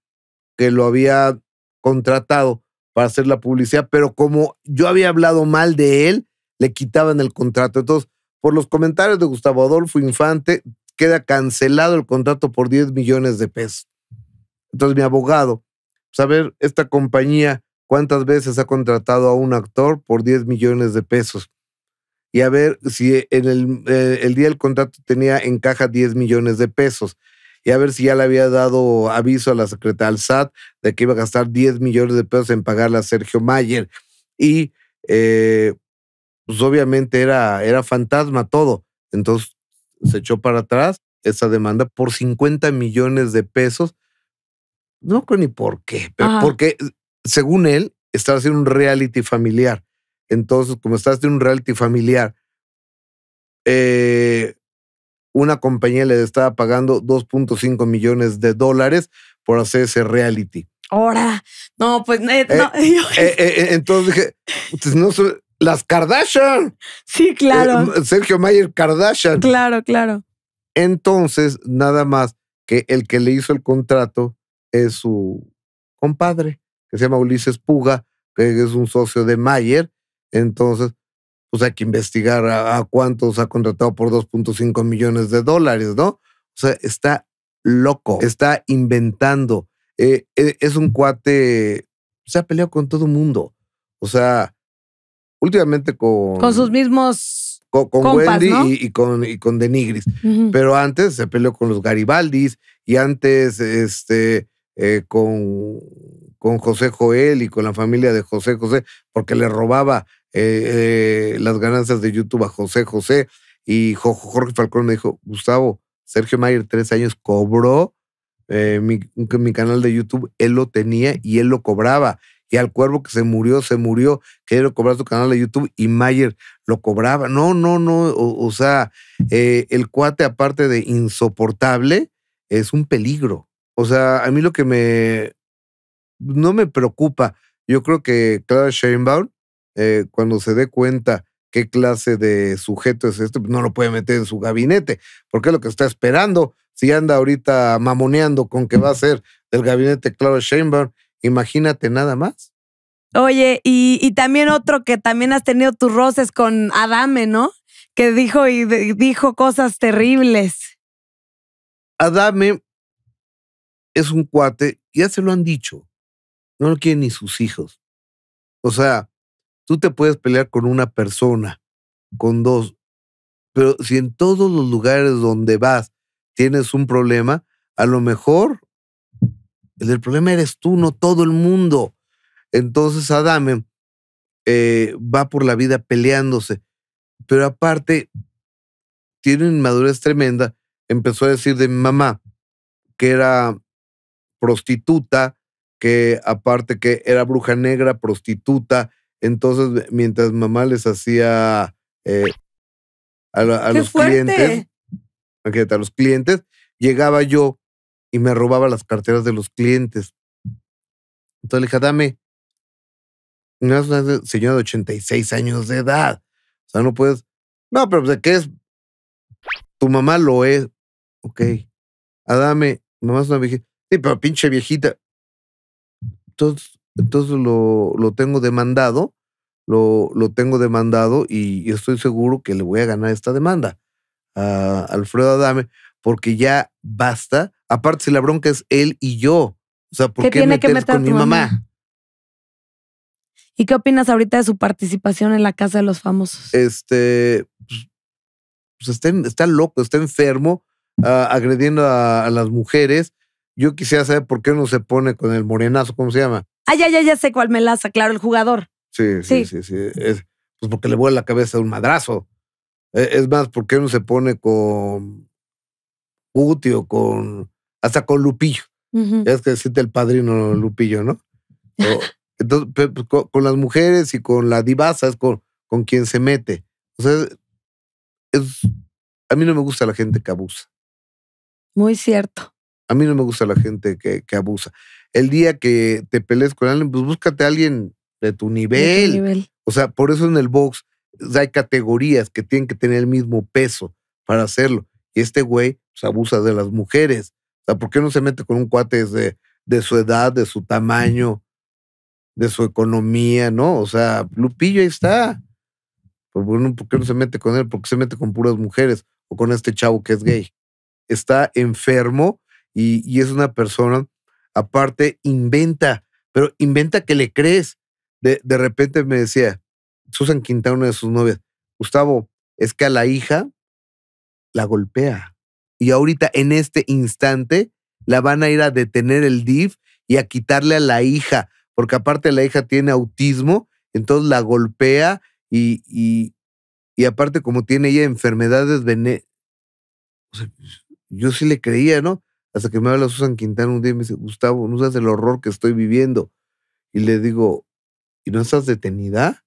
que lo había contratado para hacer la publicidad, pero como yo había hablado mal de él, le quitaban el contrato. Entonces, por los comentarios de Gustavo Adolfo Infante, queda cancelado el contrato por 10 millones de pesos. Entonces mi abogado, saber pues, esta compañía cuántas veces ha contratado a un actor por 10 millones de pesos y a ver si en el, eh, día del contrato tenía en caja 10 millones de pesos y a ver si ya le había dado aviso a la secretaria al SAT de que iba a gastar 10 millones de pesos en pagarle a Sergio Mayer y eh, pues, obviamente era, era fantasma todo. Entonces se echó para atrás esa demanda por 50 millones de pesos. No creo ni por qué, porque según él, estaba haciendo un reality familiar. Entonces, como estás haciendo un reality familiar, eh, una compañía le estaba pagando 2.5 millones de dólares por hacer ese reality. Ahora, no, pues eh, eh, entonces dije, pues, no, las Kardashian. Sí, eh, claro. Sergio Mayer Kardashian. Claro, claro. Entonces, nada más que el que le hizo el contrato es su compadre, que se llama Ulises Puga, que es un socio de Mayer. Entonces, pues hay que investigar a, cuánto cuántos ha contratado por 2.5 millones de dólares, ¿no? O sea, está loco, está inventando. Eh, eh, es un cuate, se ha peleado con todo mundo. O sea, últimamente con. Con sus mismos. Con, Wendy y, con, y con Denigris. Pero antes se peleó con los Garibaldis y antes este, eh, con, con José Joel y con la familia de José José, porque le robaba eh, eh, las ganancias de YouTube a José José. Y Jorge Falcón me dijo: Gustavo, Sergio Mayer, tres años, cobró mi, mi canal de YouTube. Él lo tenía y él lo cobraba y al cuervo que se murió, se murió, quería cobrar su canal de YouTube y Mayer lo cobraba. No, no, no, o, sea, eh, el cuate aparte de insoportable, es un peligro. O sea, a mí lo que me... no me preocupa, yo creo que Clara Sheinbaum, eh, cuando se dé cuenta qué clase de sujeto es este, pues, no lo puede meter en su gabinete, porque es lo que está esperando. Si anda ahorita mamoneando con que va a ser del gabinete Clara Sheinbaum Imagínate nada más. Oye, y, también otro que también has tenido tus roces con Adame, ¿no? Que dijo y, dijo cosas terribles. Adame es un cuate, ya se lo han dicho. No lo quieren ni sus hijos. O sea, tú te puedes pelear con una persona, con dos, pero si en todos los lugares donde vas tienes un problema, a lo mejor el problema eres tú, no todo el mundo. Entonces Adame eh, va por la vida peleándose. Pero aparte, tiene una inmadurez tremenda. Empezó a decir de mamá que era prostituta, que aparte que era bruja negra, prostituta. Entonces, mientras mamá les hacía eh, a, los clientes, a los clientes, llegaba yo y me robaba las carteras de los clientes. Entonces le dije, dame, no es una señora de 86 años de edad. O sea, no puedes. No, pero pues, ¿de qué es? Tu mamá lo es. Ok. Adame, ah, mamá es una viejita. Sí, pero pinche viejita. Entonces, entonces lo, lo tengo demandado. Lo, lo tengo demandado y, estoy seguro que le voy a ganar esta demanda a Alfredo Adame porque ya basta Aparte, si la bronca es él y yo. O sea, ¿por qué, con mi mamá? ¿Y qué opinas ahorita de su participación en la casa de los famosos? Este, pues, pues está, loco, está enfermo, ah, agrediendo a, las mujeres. Yo quisiera saber por qué no se pone con el morenazo, ¿cómo se llama? Ah, ya, ya, ya sé cuál melaza, claro, el jugador. Sí, sí, sí, sí. pues porque le vuela la cabeza un madrazo. E, es, más, ¿por qué no se pone con Guti con hasta con Lupillo. es que decirte el padrino Lupillo, ¿no? entonces, pues, con, las mujeres y con la divasa es con, con quien se mete. O sea, a mí no me gusta la gente que abusa. Muy cierto. A mí no me gusta la gente que, abusa. El día que te pelees con alguien, pues búscate a alguien de tu nivel. O sea, por eso en el box pues, hay categorías que tienen que tener el mismo peso para hacerlo. Y este güey pues, abusa de las mujeres. O sea, ¿por qué no se mete con un cuate de, de su edad, de su tamaño, de su economía, no? O sea, Lupillo ahí está. Pues, ¿Por qué no se mete con él? ¿Por qué se mete con puras mujeres o con este chavo que es gay? Está enfermo y, es una persona, aparte, inventa, pero inventa que le crees. De, de repente me decía, Susan Quintana, una de sus novias, Gustavo, es que a la hija la golpea y ahorita en este instante la van a ir a detener el DIF y a quitarle a la hija, porque aparte la hija tiene autismo, entonces la golpea y, y, aparte como tiene ella enfermedades vené... yo sí le creía, ¿no? Hasta que me habla Susan Quintana un día y me dice, Gustavo, no sabes el horror que estoy viviendo. Y le digo, ¿y no estás detenida?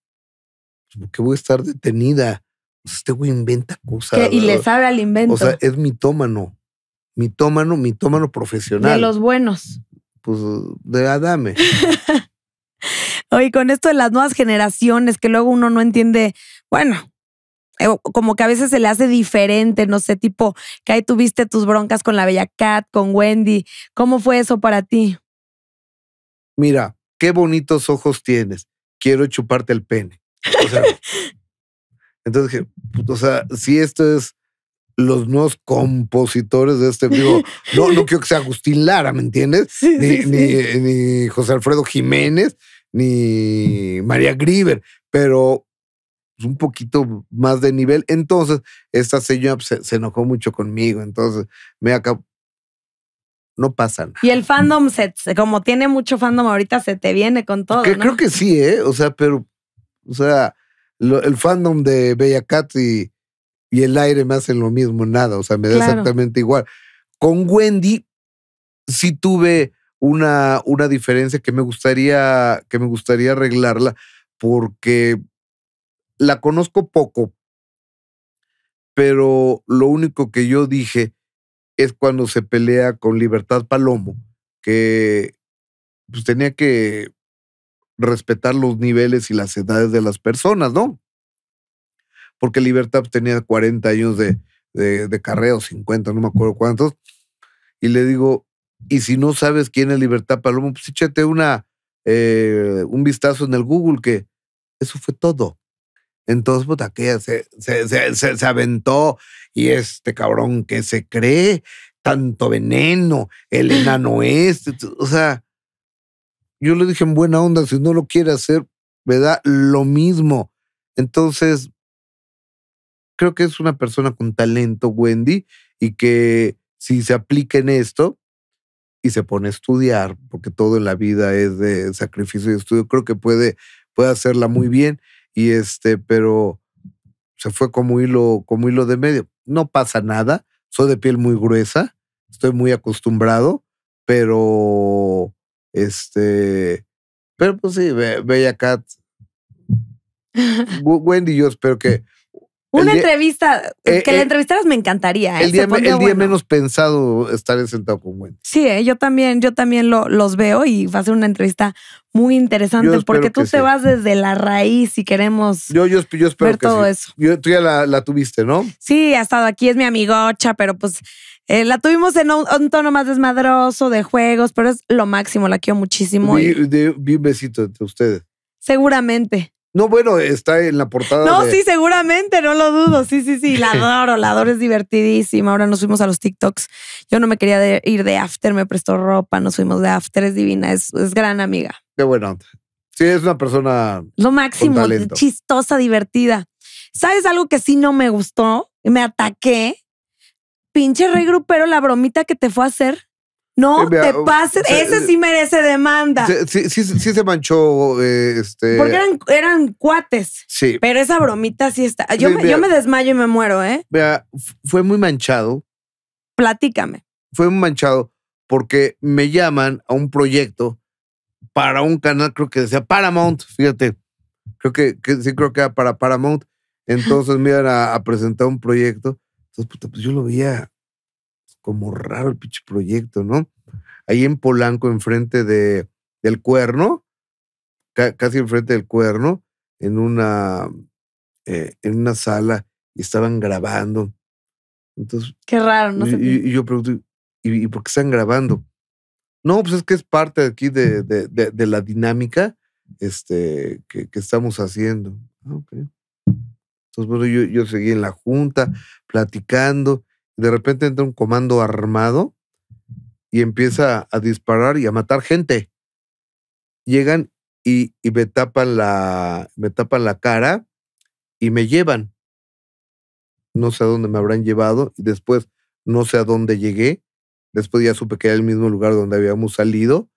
¿Por qué voy a estar detenida? Pues, este güey inventa cosas. Y le sabe al invento. O sea, es mitómano. Mitómano, mitómano profesional. De los buenos. Pues de Adame. Oye, con esto de las nuevas generaciones, que luego uno no entiende, bueno, eh, como que a veces se le hace diferente, no sé, tipo, que ahí tuviste tus broncas con la Bella Cat, con Wendy. ¿Cómo fue eso para ti? Mira, qué bonitos ojos tienes. Quiero chuparte el pene. O sea, Entonces dije, o sea, si esto es los nuevos compositores de este vivo. No, no quiero que sea Agustín Lara, ¿me entiendes? ni, José Alfredo Jiménez, ni María Grieber, pero pues, un poquito más de nivel. Entonces, esta señora pues, se, enojó mucho conmigo. Entonces, me acabó. No pasa nada. Y el fandom, se, como tiene mucho fandom ahorita, se te viene con todo. ¿no? Creo que sí, ¿eh? O sea, pero, o sea, el fandom de Bella Cat y, el aire me hacen lo mismo, nada, o sea, me da exactamente igual. Con Wendy sí tuve una, una diferencia que me gustaría, que me gustaría arreglarla, porque la conozco poco, pero lo único que yo dije es cuando se pelea con Libertad Palomo, que pues tenía que respetar los niveles y las edades de las personas, ¿no? Porque Libertad tenía 40 años de, de, carrera o 50, no me acuerdo cuántos. Y le digo, y si no sabes quién es Libertad Palomo, pues échate una, eh, un vistazo en el Google, que eso fue todo. Entonces, pues aquella se, se, se, se, aventó y este cabrón que se cree, tanto veneno, el enano este, o sea, yo le dije en buena onda, si no lo quiere hacer, me da lo mismo. Entonces, creo que es una persona con talento, Wendy, y que si se aplica en esto y se pone a estudiar, porque todo en la vida es de sacrificio y estudio, creo que puede, puede hacerla muy bien. Y este, pero se fue como hilo, como hilo de medio. No pasa nada, soy de piel muy gruesa, estoy muy acostumbrado, pero este, pero pues sí, Bella Cat. Wendy, yo espero que. Una entrevista, eh, que la eh, entrevistaras me encantaría. El, ¿eh? día, menos pensado estaré sentado con Wendy. Sí, yo también, yo también lo, los veo y va a ser una entrevista muy interesante porque tú te vas desde la raíz y queremos yo, yo, espero ver todo eso. tú ya la, la, tuviste, ¿no? Sí, ha estado aquí, es mi amigocha, pero pues eh, la tuvimos en un, tono más desmadroso de juegos, pero es lo máximo, la quiero muchísimo. Vi, de, un besito entre ustedes. Seguramente. No, bueno, está en la portada. No, sí, seguramente, no lo dudo. Sí, sí, sí, la adoro, la adoro, es divertidísima. Ahora nos fuimos a los TikToks. Yo no me quería ir de after, me prestó ropa, nos fuimos de after, es divina, es, es gran amiga. Qué bueno Sí, es una persona. Lo máximo, chistosa, divertida. ¿Sabes algo que sí no me gustó? Me ataqué pinche rey grupero, la bromita que te fue a hacer. No eh, te pases, ese eh, sí merece demanda. Sí, sí, se manchó. Eh, este... Porque eran, cuates. Sí. Pero esa bromita sí está. Yo, me, yo me desmayo y me muero, ¿eh? fue muy manchado. Platícame. Fue muy manchado porque me llaman a un proyecto para un canal, creo que decía Paramount, fíjate. Creo que, sí, creo que era para Paramount. Entonces me iban a presentar un proyecto entonces, puta, pues yo lo veía como raro el pinche proyecto, ¿no? Ahí en Polanco, enfrente de, del cuerno, casi enfrente del cuerno, en una, eh, en una sala y estaban grabando. Entonces. Qué raro, ¿no? sé y, yo pregunto, ¿y, por qué están grabando? No, pues es que es parte aquí de, de, de, la dinámica este, que, estamos haciendo. Okay. Entonces, bueno, yo, seguí en la junta, platicando. De repente entra un comando armado y empieza a disparar y a matar gente. Llegan y, me, tapan la, me tapan la cara y me llevan. No sé a dónde me habrán llevado y después no sé a dónde llegué. Después ya supe que era el mismo lugar donde habíamos salido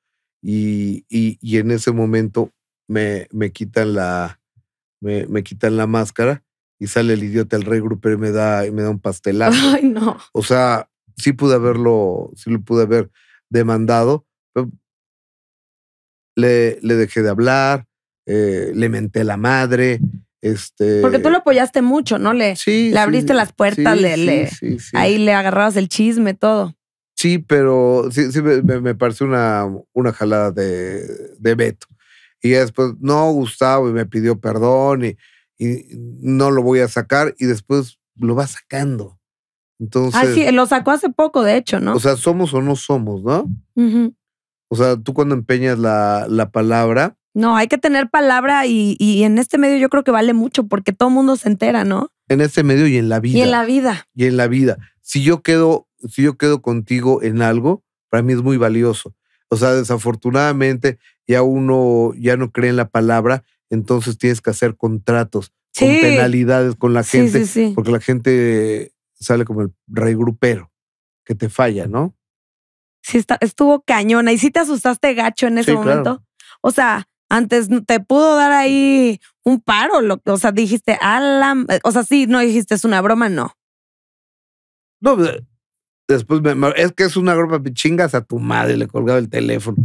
y, en ese momento me, me quitan la, me quitan la máscara y sale el idiota al rey grupo y me da, me da un pastelazo. Ay, no. O sea, sí pude haberlo, sí lo pude haber demandado, le, dejé de hablar, eh, le menté la madre. Este... Porque tú lo apoyaste mucho, ¿no? Le, sí, le abriste las puertas, le, ahí le agarrabas el chisme, todo. Sí, pero sí, me, me, pareció una, una jalada de, de Beto. Y después, no, Gustavo, y me pidió perdón y y no lo voy a sacar y después lo va sacando. Entonces. Ah, sí, lo sacó hace poco, de hecho, ¿no? O sea, somos o no somos, ¿no? O sea, tú cuando empeñas la, palabra. No, hay que tener palabra y, y, en este medio yo creo que vale mucho porque todo mundo se entera, ¿no? En este medio y en la vida. Y en la vida. Y en la vida. Si yo quedo, si yo quedo contigo en algo, para mí es muy valioso. O sea, desafortunadamente ya uno ya no cree en la palabra entonces tienes que hacer contratos con penalidades con la gente, porque la gente sale como el regrupero que te falla, ¿no? Sí, estuvo cañona. ¿Y si te asustaste gacho en ese momento? O sea, antes te pudo dar ahí un paro, o sea, dijiste, la, o sea, sí, no dijiste, es una broma, no. No, pues, eh, después me, es que es una broma, pues, chingas a tu madre, le colgaba el teléfono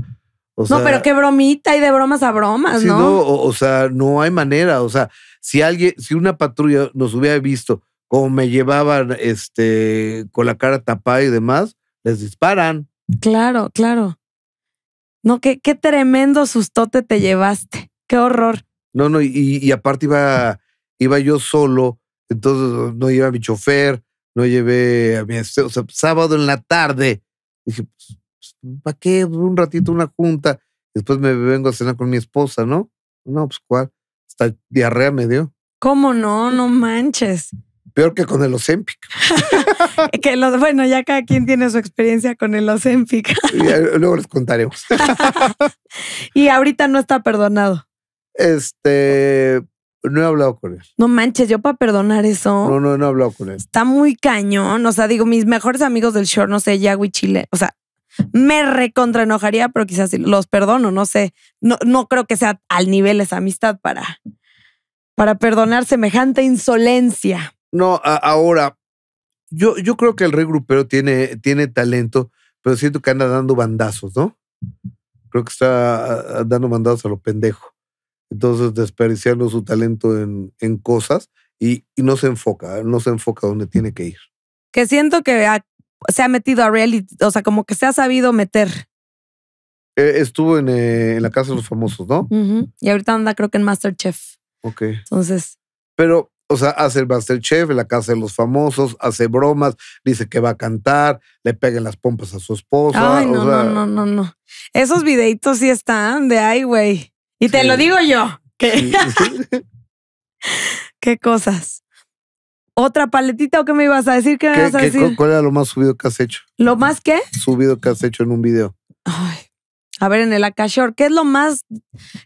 no, pero qué bromita y de bromas a bromas, ¿no? no o, sea, no hay manera. O sea, si alguien, si una patrulla nos hubiera visto como me llevaban este, con la cara tapada y demás, les disparan. Claro, claro. No, qué, qué tremendo sustote te llevaste. Qué horror. No, no, y, aparte iba, iba yo solo, entonces no llevé a mi chofer, no llevé a mi... Este, o sea, sábado en la tarde. Dije, pues, pues, ¿Para qué? Pues, un ratito, una junta. Después me vengo a cenar con mi esposa, ¿no? No, pues cuál. Hasta diarrea me dio. ¿Cómo no? No manches. Peor que con el Ozempic. que los, bueno, ya cada quien tiene su experiencia con el Ozempic. luego les contaremos. y ahorita no está perdonado. Este, no he hablado con él. No manches, yo para perdonar eso. No, no, no he hablado con él. Está muy cañón. O sea, digo, mis mejores amigos del short, no sé, y Chile. O sea, me recontraenojaría, pero quizás los perdono, no sé. No, no creo que sea al nivel esa amistad para, para perdonar semejante insolencia. No, ahora, yo, yo creo que el regrupero tiene, tiene talento, pero siento que anda dando bandazos, ¿no? Creo que está ah, ah, dando bandazos a lo pendejo. Entonces, desperdiciando su talento en, en cosas y, y no se enfoca, no se enfoca donde tiene que ir que siento que se ha metido a reality, o sea, como que se ha sabido meter. Eh, estuvo eh, en, la Casa de los Famosos, ¿no? Y ahorita anda creo que en Masterchef. Ok. Entonces. Pero, o sea, hace el Masterchef en la Casa de los Famosos, hace bromas, dice que va a cantar, le pegan las pompas a su esposa. Ay, no, no, no, no, no. Esos videitos sí están de ahí güey. Y te lo digo yo. Que... Qué cosas. ¿Otra paletita o qué me ibas a decir? ¿Qué, me a decir? ¿Cuál era lo más subido que has hecho? ¿Lo más qué? Subido que has hecho en un video. a ver, en el Akashor, ¿qué es lo más?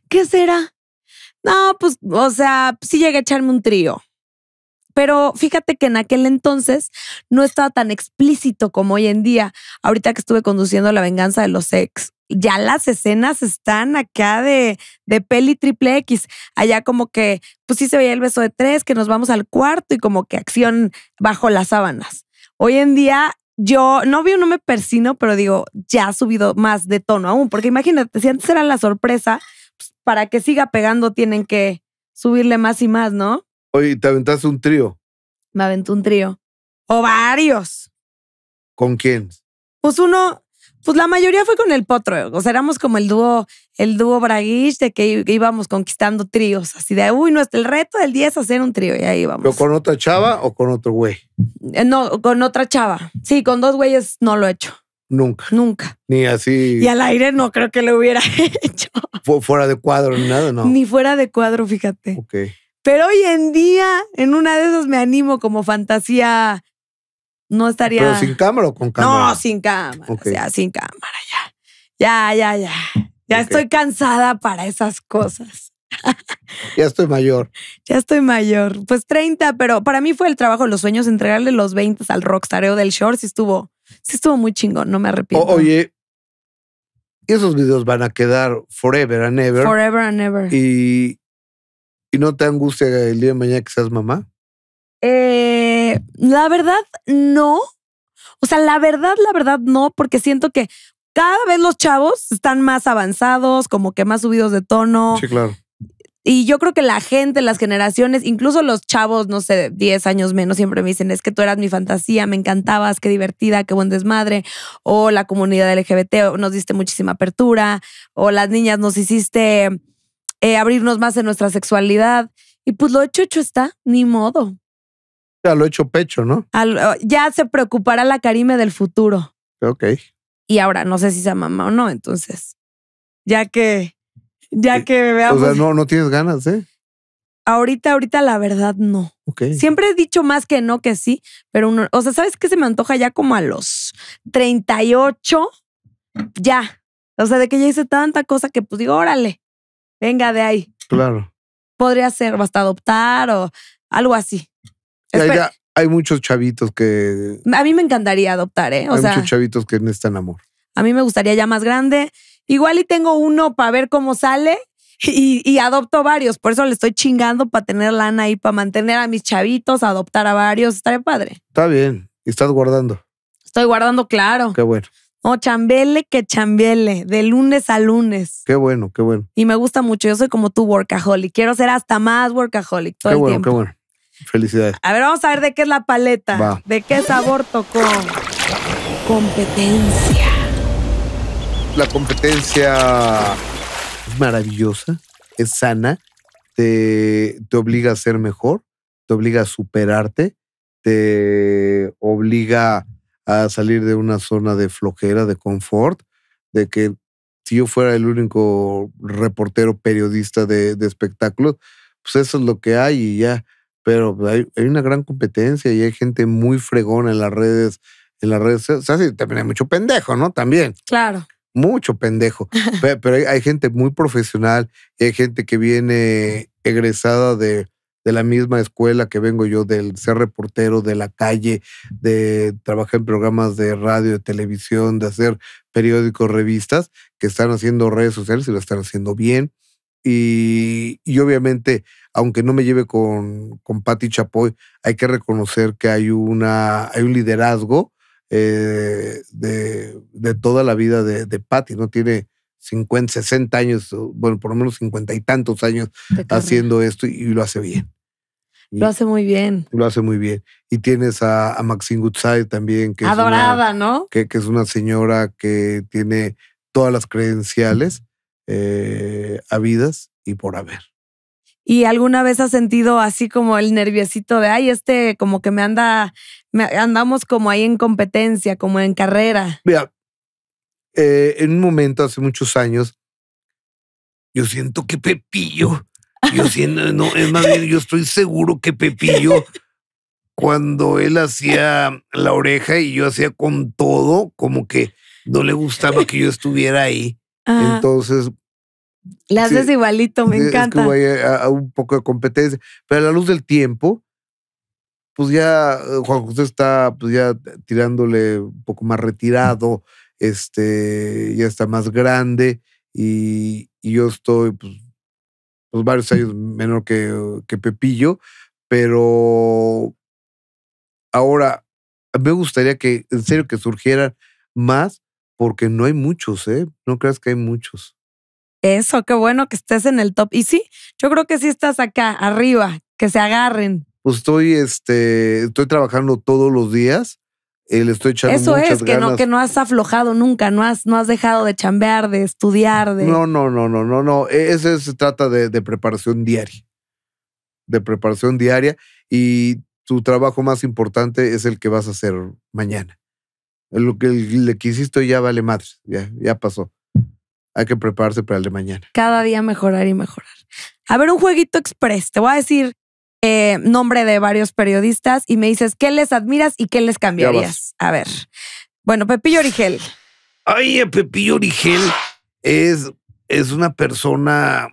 ¿Qué será? No, pues, o sea, sí llegué a echarme un trío. Pero fíjate que en aquel entonces no estaba tan explícito como hoy en día. Ahorita que estuve conduciendo La venganza de los ex, ya las escenas están acá de, de peli triple X. Allá como que, pues sí se veía el beso de tres, que nos vamos al cuarto y como que acción bajo las sábanas. Hoy en día yo no vi no me persino, pero digo, ya ha subido más de tono aún, porque imagínate, si antes era la sorpresa, pues, para que siga pegando tienen que subirle más y más, ¿no? Oye, te aventaste un trío. Me aventó un trío. O varios. ¿Con quién? Pues uno, pues la mayoría fue con el potro. O sea, éramos como el dúo, el dúo Braguish de que íbamos conquistando tríos. Así de, uy, no, el reto del día es hacer un trío y ahí íbamos. ¿Pero con otra chava o con otro güey? Eh, no, con otra chava. Sí, con dos güeyes no lo he hecho. Nunca. Nunca. Ni así. Y al aire no creo que lo hubiera hecho. Fuera de cuadro ni nada, ¿no? Ni fuera de cuadro, fíjate. Ok. Pero hoy en día, en una de esas me animo como fantasía. No estaría. ¿Pero sin cámara o con cámara? No, sin cámara. Ya, sin cámara, ya. Ya, ya, ya. Ya estoy cansada para esas cosas. ya estoy mayor. Ya estoy mayor. Pues 30, pero para mí fue el trabajo de los sueños, entregarle los 20 al rockstareo del short. Sí estuvo, sí estuvo muy chingón, no me arrepiento. oye, esos videos van a quedar forever and ever. Forever and ever. Y ¿Y no te angustia el día de mañana que seas mamá? Eh, la verdad, no. O sea, la verdad, la verdad, no, porque siento que cada vez los chavos están más avanzados, como que más subidos de tono. Sí, claro. Y yo creo que la gente, las generaciones, incluso los chavos, no sé, 10 años menos, siempre me dicen, es que tú eras mi fantasía, me encantabas, qué divertida, qué buen desmadre. O la comunidad LGBT nos diste muchísima apertura. O las niñas nos hiciste eh, abrirnos más de nuestra sexualidad. Y pues lo hecho, hecho está, ni modo. Ya lo hecho pecho, ¿no? Oh, ya se preocupará la Karime del futuro. Ok. Y ahora no sé si sea mamá o no, entonces. Ya que, ya eh, que veamos. O sea, no, no tienes ganas, ¿eh? Ahorita, ahorita la verdad no. Ok. Siempre he dicho más que no que sí, pero uno, o sea, ¿sabes qué se me antoja ya como a los 38? Ya. O sea, de que ya hice tanta cosa que pues digo, órale, venga de ahí. Claro. Podría ser, hasta adoptar o algo así. Hay, muchos chavitos que. A mí me encantaría adoptar, ¿eh? hay muchos chavitos que necesitan amor. A mí me gustaría ya más grande. Igual y tengo uno para ver cómo sale y, y adopto varios. Por eso le estoy chingando para tener lana ahí, para mantener a mis chavitos, adoptar a varios. Estaría padre. Está bien. ¿Y estás guardando? Estoy guardando, claro. Qué bueno. O chambele que chambele, de lunes a lunes. Qué bueno, qué bueno. Y me gusta mucho, yo soy como tú, workaholic. Quiero ser hasta más workaholic todo qué el tiempo. Qué bueno, Felicidades. A ver, vamos a ver de qué es la paleta. ¿De qué sabor tocó? Competencia. La competencia es maravillosa, es sana, te, te obliga a ser mejor, te obliga a superarte, te obliga a salir de una zona de flojera, de confort, de que si yo fuera el único reportero periodista de, espectáculos, pues eso es lo que hay y ya. Pero hay, una gran competencia y hay gente muy fregona en las redes, en las redes. O sea, también hay mucho pendejo, ¿no? También. Claro. Mucho pendejo. pero, hay, gente muy profesional, hay gente que viene egresada de de la misma escuela que vengo yo, del ser reportero, de la calle, de trabajar en programas de radio, de televisión, de hacer periódicos, revistas, que están haciendo redes sociales y lo están haciendo bien. Y, obviamente, aunque no me lleve con, con Patti Chapoy, hay que reconocer que hay, una, hay un liderazgo eh, de, toda la vida de, de Patti, ¿no? Tiene 50, 60 años, bueno, por lo menos 50 y tantos años haciendo esto y lo hace bien. Lo hace muy bien. Lo hace muy bien. Y tienes a, a Maxine Goodside también. Que Adorada, ¿no? Que, que, es una señora que tiene todas las credenciales eh, habidas y por haber. ¿Y alguna vez has sentido así como el nerviosito de, ay, este como que me anda, me, andamos como ahí en competencia, como en carrera? Mira, eh, en un momento hace muchos años, yo siento que Pepillo yo siendo, no, es más bien, yo estoy seguro que Pepillo, cuando él hacía la oreja y yo hacía con todo, como que no le gustaba que yo estuviera ahí. Ah. Entonces. Las haces igualito, me encanta. a, un poco de competencia. Pero a la luz del tiempo, pues ya eh, Juan José está pues ya tirándole un poco más retirado, este, ya está más grande y, y yo estoy pues, pues, varios años menor que, que Pepillo, pero ahora me gustaría que en serio que surgieran más, porque no hay muchos, ¿eh? No creas que hay muchos. Eso, qué bueno que estés en el top. Y sí, yo creo que sí estás acá, arriba, que se agarren. Pues estoy, este, estoy trabajando todos los días eh, estoy echando Eso es, que no, que no has aflojado nunca, no has, no has dejado de chambear, de estudiar, de. No, no, no, no, no, no. E, ese se trata de, preparación diaria. De preparación diaria. Y tu trabajo más importante es el que vas a hacer mañana. Lo que le quisiste ya vale madre, ya, ya pasó. Hay que prepararse para el de mañana. Cada día mejorar y mejorar. A ver, un jueguito express. Te voy a decir eh, nombre de varios periodistas y me dices qué les admiras y qué les cambiarías. A ver. Bueno, Pepillo Origel. Ay, eh, Pepillo Origel es, es una persona,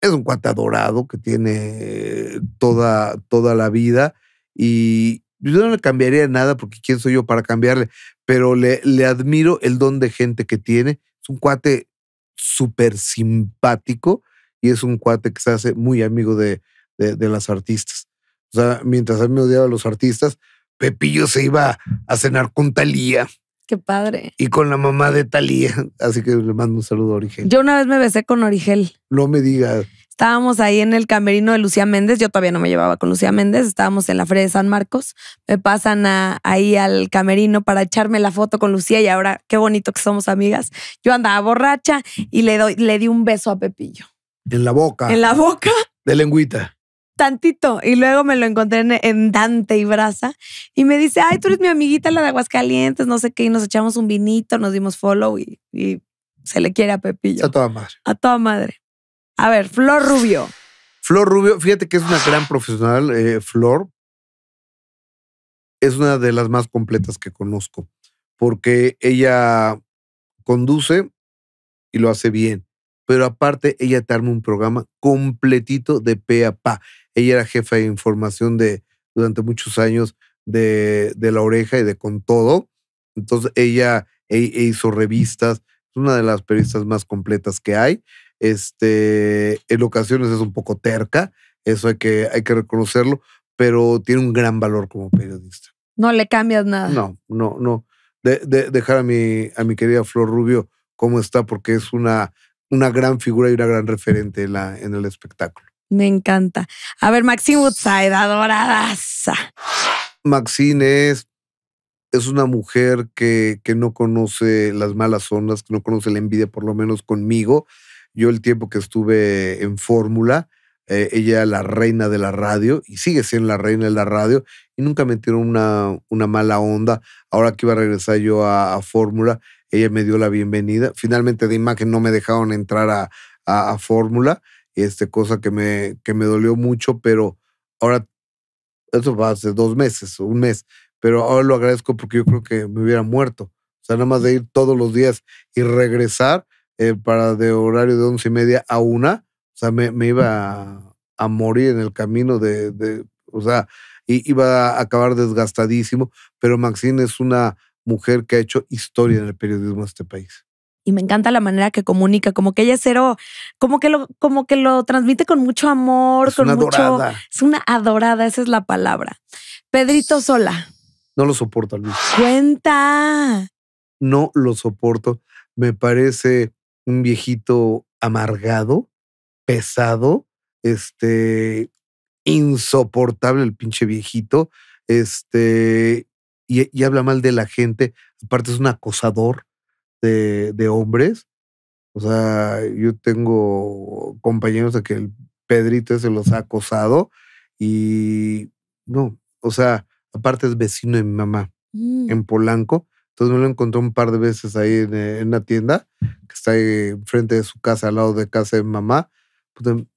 es un cuate adorado que tiene eh, toda, toda la vida y yo no le cambiaría nada porque quién soy yo para cambiarle, pero le, le admiro el don de gente que tiene. Es un cuate súper simpático y es un cuate que se hace muy amigo de, de, las artistas. O sea, mientras él me odiaba a los artistas, Pepillo se iba a cenar con Talía. Qué padre. Y con la mamá de Talía. Así que le mando un saludo a Origel. Yo una vez me besé con Origel. No me digas. Estábamos ahí en el camerino de Lucía Méndez. Yo todavía no me llevaba con Lucía Méndez. Estábamos en la Feria de San Marcos. Me pasan ahí al camerino para echarme la foto con Lucía y ahora qué bonito que somos amigas. Yo andaba borracha y le, doy, le di un beso a Pepillo. En la boca. En la boca. De lengüita tantito. Y luego me lo encontré en, Dante y Brasa. Y me dice, ay, tú eres mi amiguita, la de Aguascalientes, no sé qué. Y nos echamos un vinito, nos dimos follow y, se le quiere a Pepillo. A toda madre. A toda madre. A ver, Flor Rubio. Flor Rubio, fíjate que es una gran profesional, eh, Flor. Es una de las más completas que conozco, porque ella conduce y lo hace bien pero aparte ella te arma un programa completito de pe a pa. Ella era jefa de información de durante muchos años de, La Oreja y de Con Todo. Entonces ella e, e hizo revistas, es una de las periodistas más completas que hay. Este, en ocasiones es un poco terca, eso hay que, hay que reconocerlo, pero tiene un gran valor como periodista. No le cambias nada. No, no, no. De, dejar a mi, a mi querida Flor Rubio cómo está, porque es una una gran figura y una gran referente en, la, en el espectáculo. Me encanta. A ver, Maxine Woodside, adoradaza. Maxine es, es una mujer que, no conoce las malas ondas, que no conoce la envidia, por lo menos conmigo. Yo el tiempo que estuve en Fórmula, eh, ella era la reina de la radio y sigue siendo la reina de la radio y nunca me tiró una, una mala onda. Ahora que iba a regresar yo a Fórmula, ella me dio la bienvenida. Finalmente de imagen no me dejaron entrar a, a, Fórmula, este, cosa que me, que me dolió mucho, pero ahora, eso va hace dos meses, un mes, pero ahora lo agradezco porque yo creo que me hubiera muerto. O sea, nada más de ir todos los días y regresar eh, para de horario de once y media a una, o sea, me, iba a, morir en el camino de, de o sea, iba a acabar desgastadísimo, pero Maxine es una mujer que ha hecho historia en el periodismo de este país. Y me encanta la manera que comunica, como que ella es cero, como que lo, como que lo transmite con mucho amor, es con una mucho. Adorada. Es una adorada, esa es la palabra. Pedrito Sola. No lo soporto, Luis. Cuenta. No lo soporto. Me parece un viejito amargado, pesado, este insoportable el pinche viejito. Este y, habla mal de la gente. Aparte es un acosador de, hombres. O sea, yo tengo compañeros de que el Pedrito se los ha acosado y no, o sea, aparte es vecino de mi mamá mm. en Polanco. Entonces me lo encontré un par de veces ahí en, la una tienda que está ahí frente de su casa, al lado de casa de mamá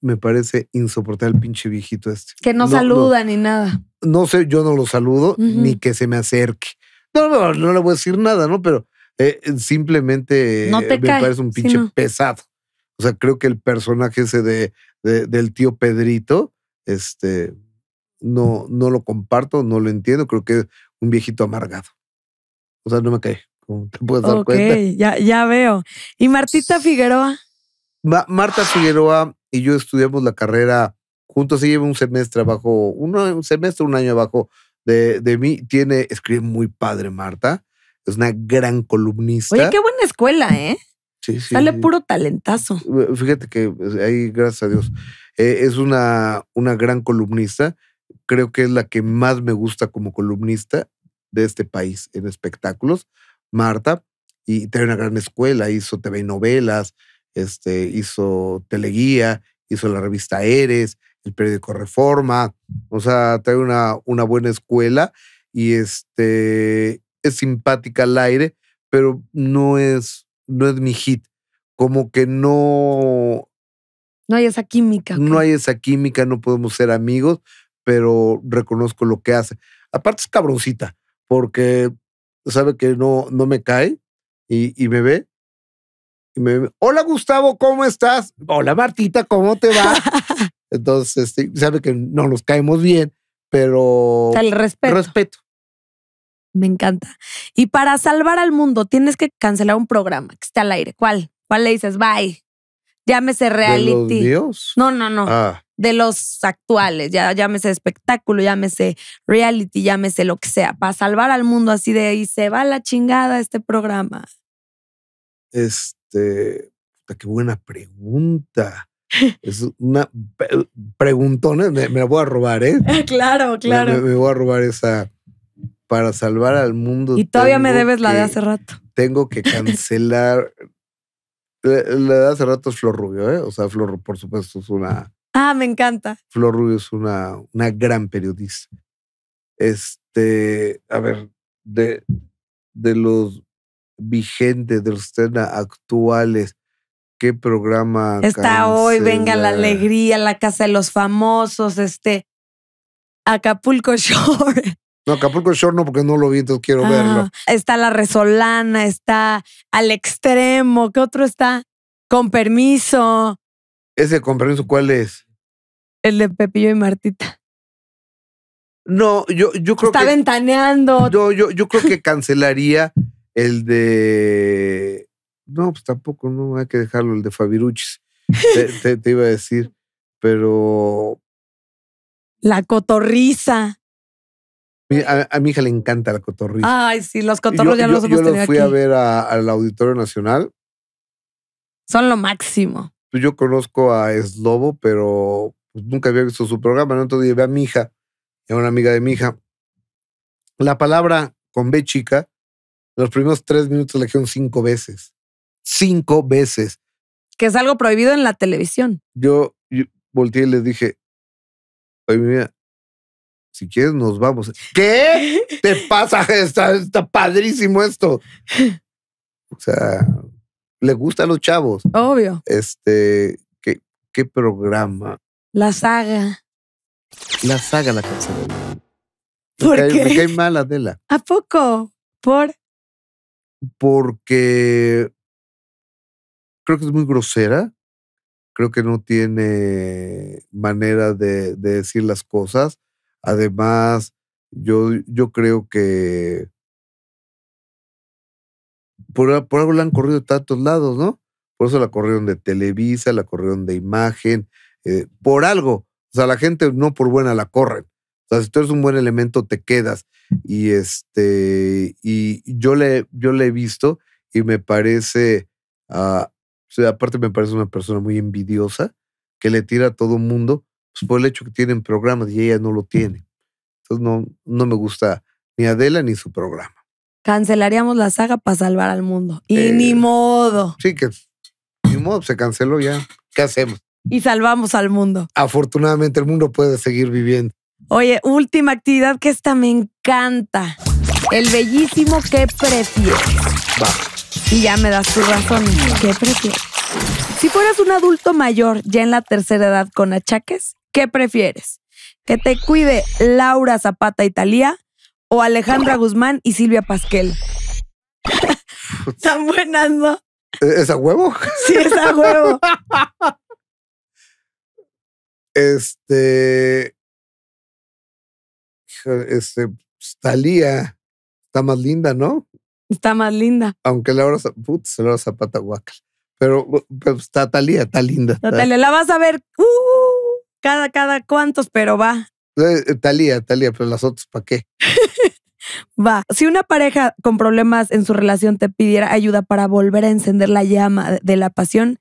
me parece insoportable el pinche viejito este. Que no, saluda ni nada. No sé, yo no lo saludo ni que se me acerque. No, no, le voy a decir nada, ¿no? Pero eh, simplemente me parece un pinche pesado. O sea, creo que el personaje ese de, del tío Pedrito, este, no, no lo comparto, no lo entiendo. Creo que es un viejito amargado. O sea, no me cae. te puedes dar Ya, ya veo. ¿Y Martita Figueroa? Marta Figueroa y yo estudiamos la carrera juntos. Ella lleva un semestre abajo, un semestre, un año abajo de, mí. Tiene, escribe muy padre, Marta. Es una gran columnista. Oye, qué buena escuela, ¿eh? Sí, sí. Sale puro talentazo. Fíjate que pues, ahí, gracias a Dios, eh, es una, una gran columnista. Creo que es la que más me gusta como columnista de este país en espectáculos, Marta. Y tiene una gran escuela, hizo TV novelas, este, hizo Teleguía, hizo la revista Eres, el periódico Reforma, o sea, trae una, una buena escuela y este, es simpática al aire, pero no es, no es mi hit. Como que no... No hay esa química. No pues. hay esa química, no podemos ser amigos, pero reconozco lo que hace. Aparte es cabroncita, porque sabe que no, no me cae y me ve Hola Gustavo, ¿cómo estás? Hola Martita, ¿cómo te va? Entonces, este, sabe que no nos caemos bien, pero... El respeto. Me encanta. Y para salvar al mundo tienes que cancelar un programa que está al aire. ¿Cuál? ¿Cuál le dices? Bye. Llámese reality. ¿De Dios? No, no, no. Ah. De los actuales. Ya, llámese espectáculo, llámese reality, llámese lo que sea. Para salvar al mundo así de ahí se va la chingada este programa. Este, qué buena pregunta. Es una preguntona, me, la voy a robar, ¿eh? Claro, claro. Me, voy a robar esa para salvar al mundo. Y todavía me debes la de hace rato. Tengo que cancelar. la, de hace rato es Flor Rubio, ¿eh? O sea, Flor, por supuesto, es una. Ah, me encanta. Flor Rubio es una, una gran periodista. Este, a ver, de, de los vigentes, de los temas actuales. ¿Qué programa? Está hoy, venga la alegría, la casa de los famosos, este Acapulco Shore. No, Acapulco Shore no, porque no lo vi, entonces quiero verlo. Está La Resolana, está Al Extremo, ¿qué otro está? Con permiso. ¿Ese con permiso cuál es? El de Pepillo y Martita. No, yo, yo creo que. Está ventaneando. Yo, yo, yo creo que cancelaría el de. No, pues tampoco, no hay que dejarlo, el de Fabiruchis. te, iba a decir, pero. La cotorriza. A, mi hija le encanta la cotorriza. Ay, sí, los cotorros ya los hemos Yo fui a ver al Auditorio Nacional. Son lo máximo. Pues, yo conozco a Slobo, pero pues, nunca había visto su programa. ¿no? Entonces llevé a mi hija, a una amiga de mi hija. La palabra con B chica los primeros tres minutos le dijeron cinco veces. Cinco veces. Que es algo prohibido en la televisión. Yo, volteé y les dije, oye, mira, si quieres nos vamos. ¿Qué? ¿Te pasa? Está, está padrísimo esto. O sea, le gusta a los chavos. Obvio. Este, ¿qué, qué programa? La saga. La saga la canción. ¿Por qué? Me cae mal Adela. ¿A poco? ¿Por? porque creo que es muy grosera, creo que no tiene manera de, decir las cosas. Además, yo, yo creo que por, algo la han corrido de tantos lados, ¿no? Por eso la corrieron de Televisa, la corrieron de Imagen, eh, por algo. O sea, la gente no por buena la corren. O sea, si tú eres un buen elemento, te quedas. Y este, y yo le, yo le he visto y me parece, ah, aparte me parece una persona muy envidiosa que le tira a todo mundo pues, por el hecho que tienen programas y ella no lo tiene. Entonces no, no me gusta ni Adela ni su programa. Cancelaríamos la saga para salvar al mundo. Y eh, ni modo. Sí, que ni modo, se canceló ya. ¿Qué hacemos? Y salvamos al mundo. Afortunadamente el mundo puede seguir viviendo. Oye, última actividad que esta me encanta. El bellísimo ¿Qué prefieres. Va. Y ya me das tu razón. ¿Qué prefieres? Si fueras un adulto mayor ya en la tercera edad con achaques, ¿qué prefieres? ¿Que te cuide Laura Zapata Italia o Alejandra Guzmán y Silvia Pasquel? Están buenas, ¿no? ¿E-, ¿Es a huevo? Sí, es a huevo. este este, pues, Talía está más linda, ¿no? Está más linda. Aunque Laura, putz, Laura Zapata guacal. Pero, pues, está Talía, está linda. Talía, la vas a ver uh, cada, cada cuántos, pero va. Eh, eh, Talía, Talía, pero las otras, ¿para qué? Va, si una pareja con problemas en su relación te pidiera ayuda para volver a encender la llama de la pasión,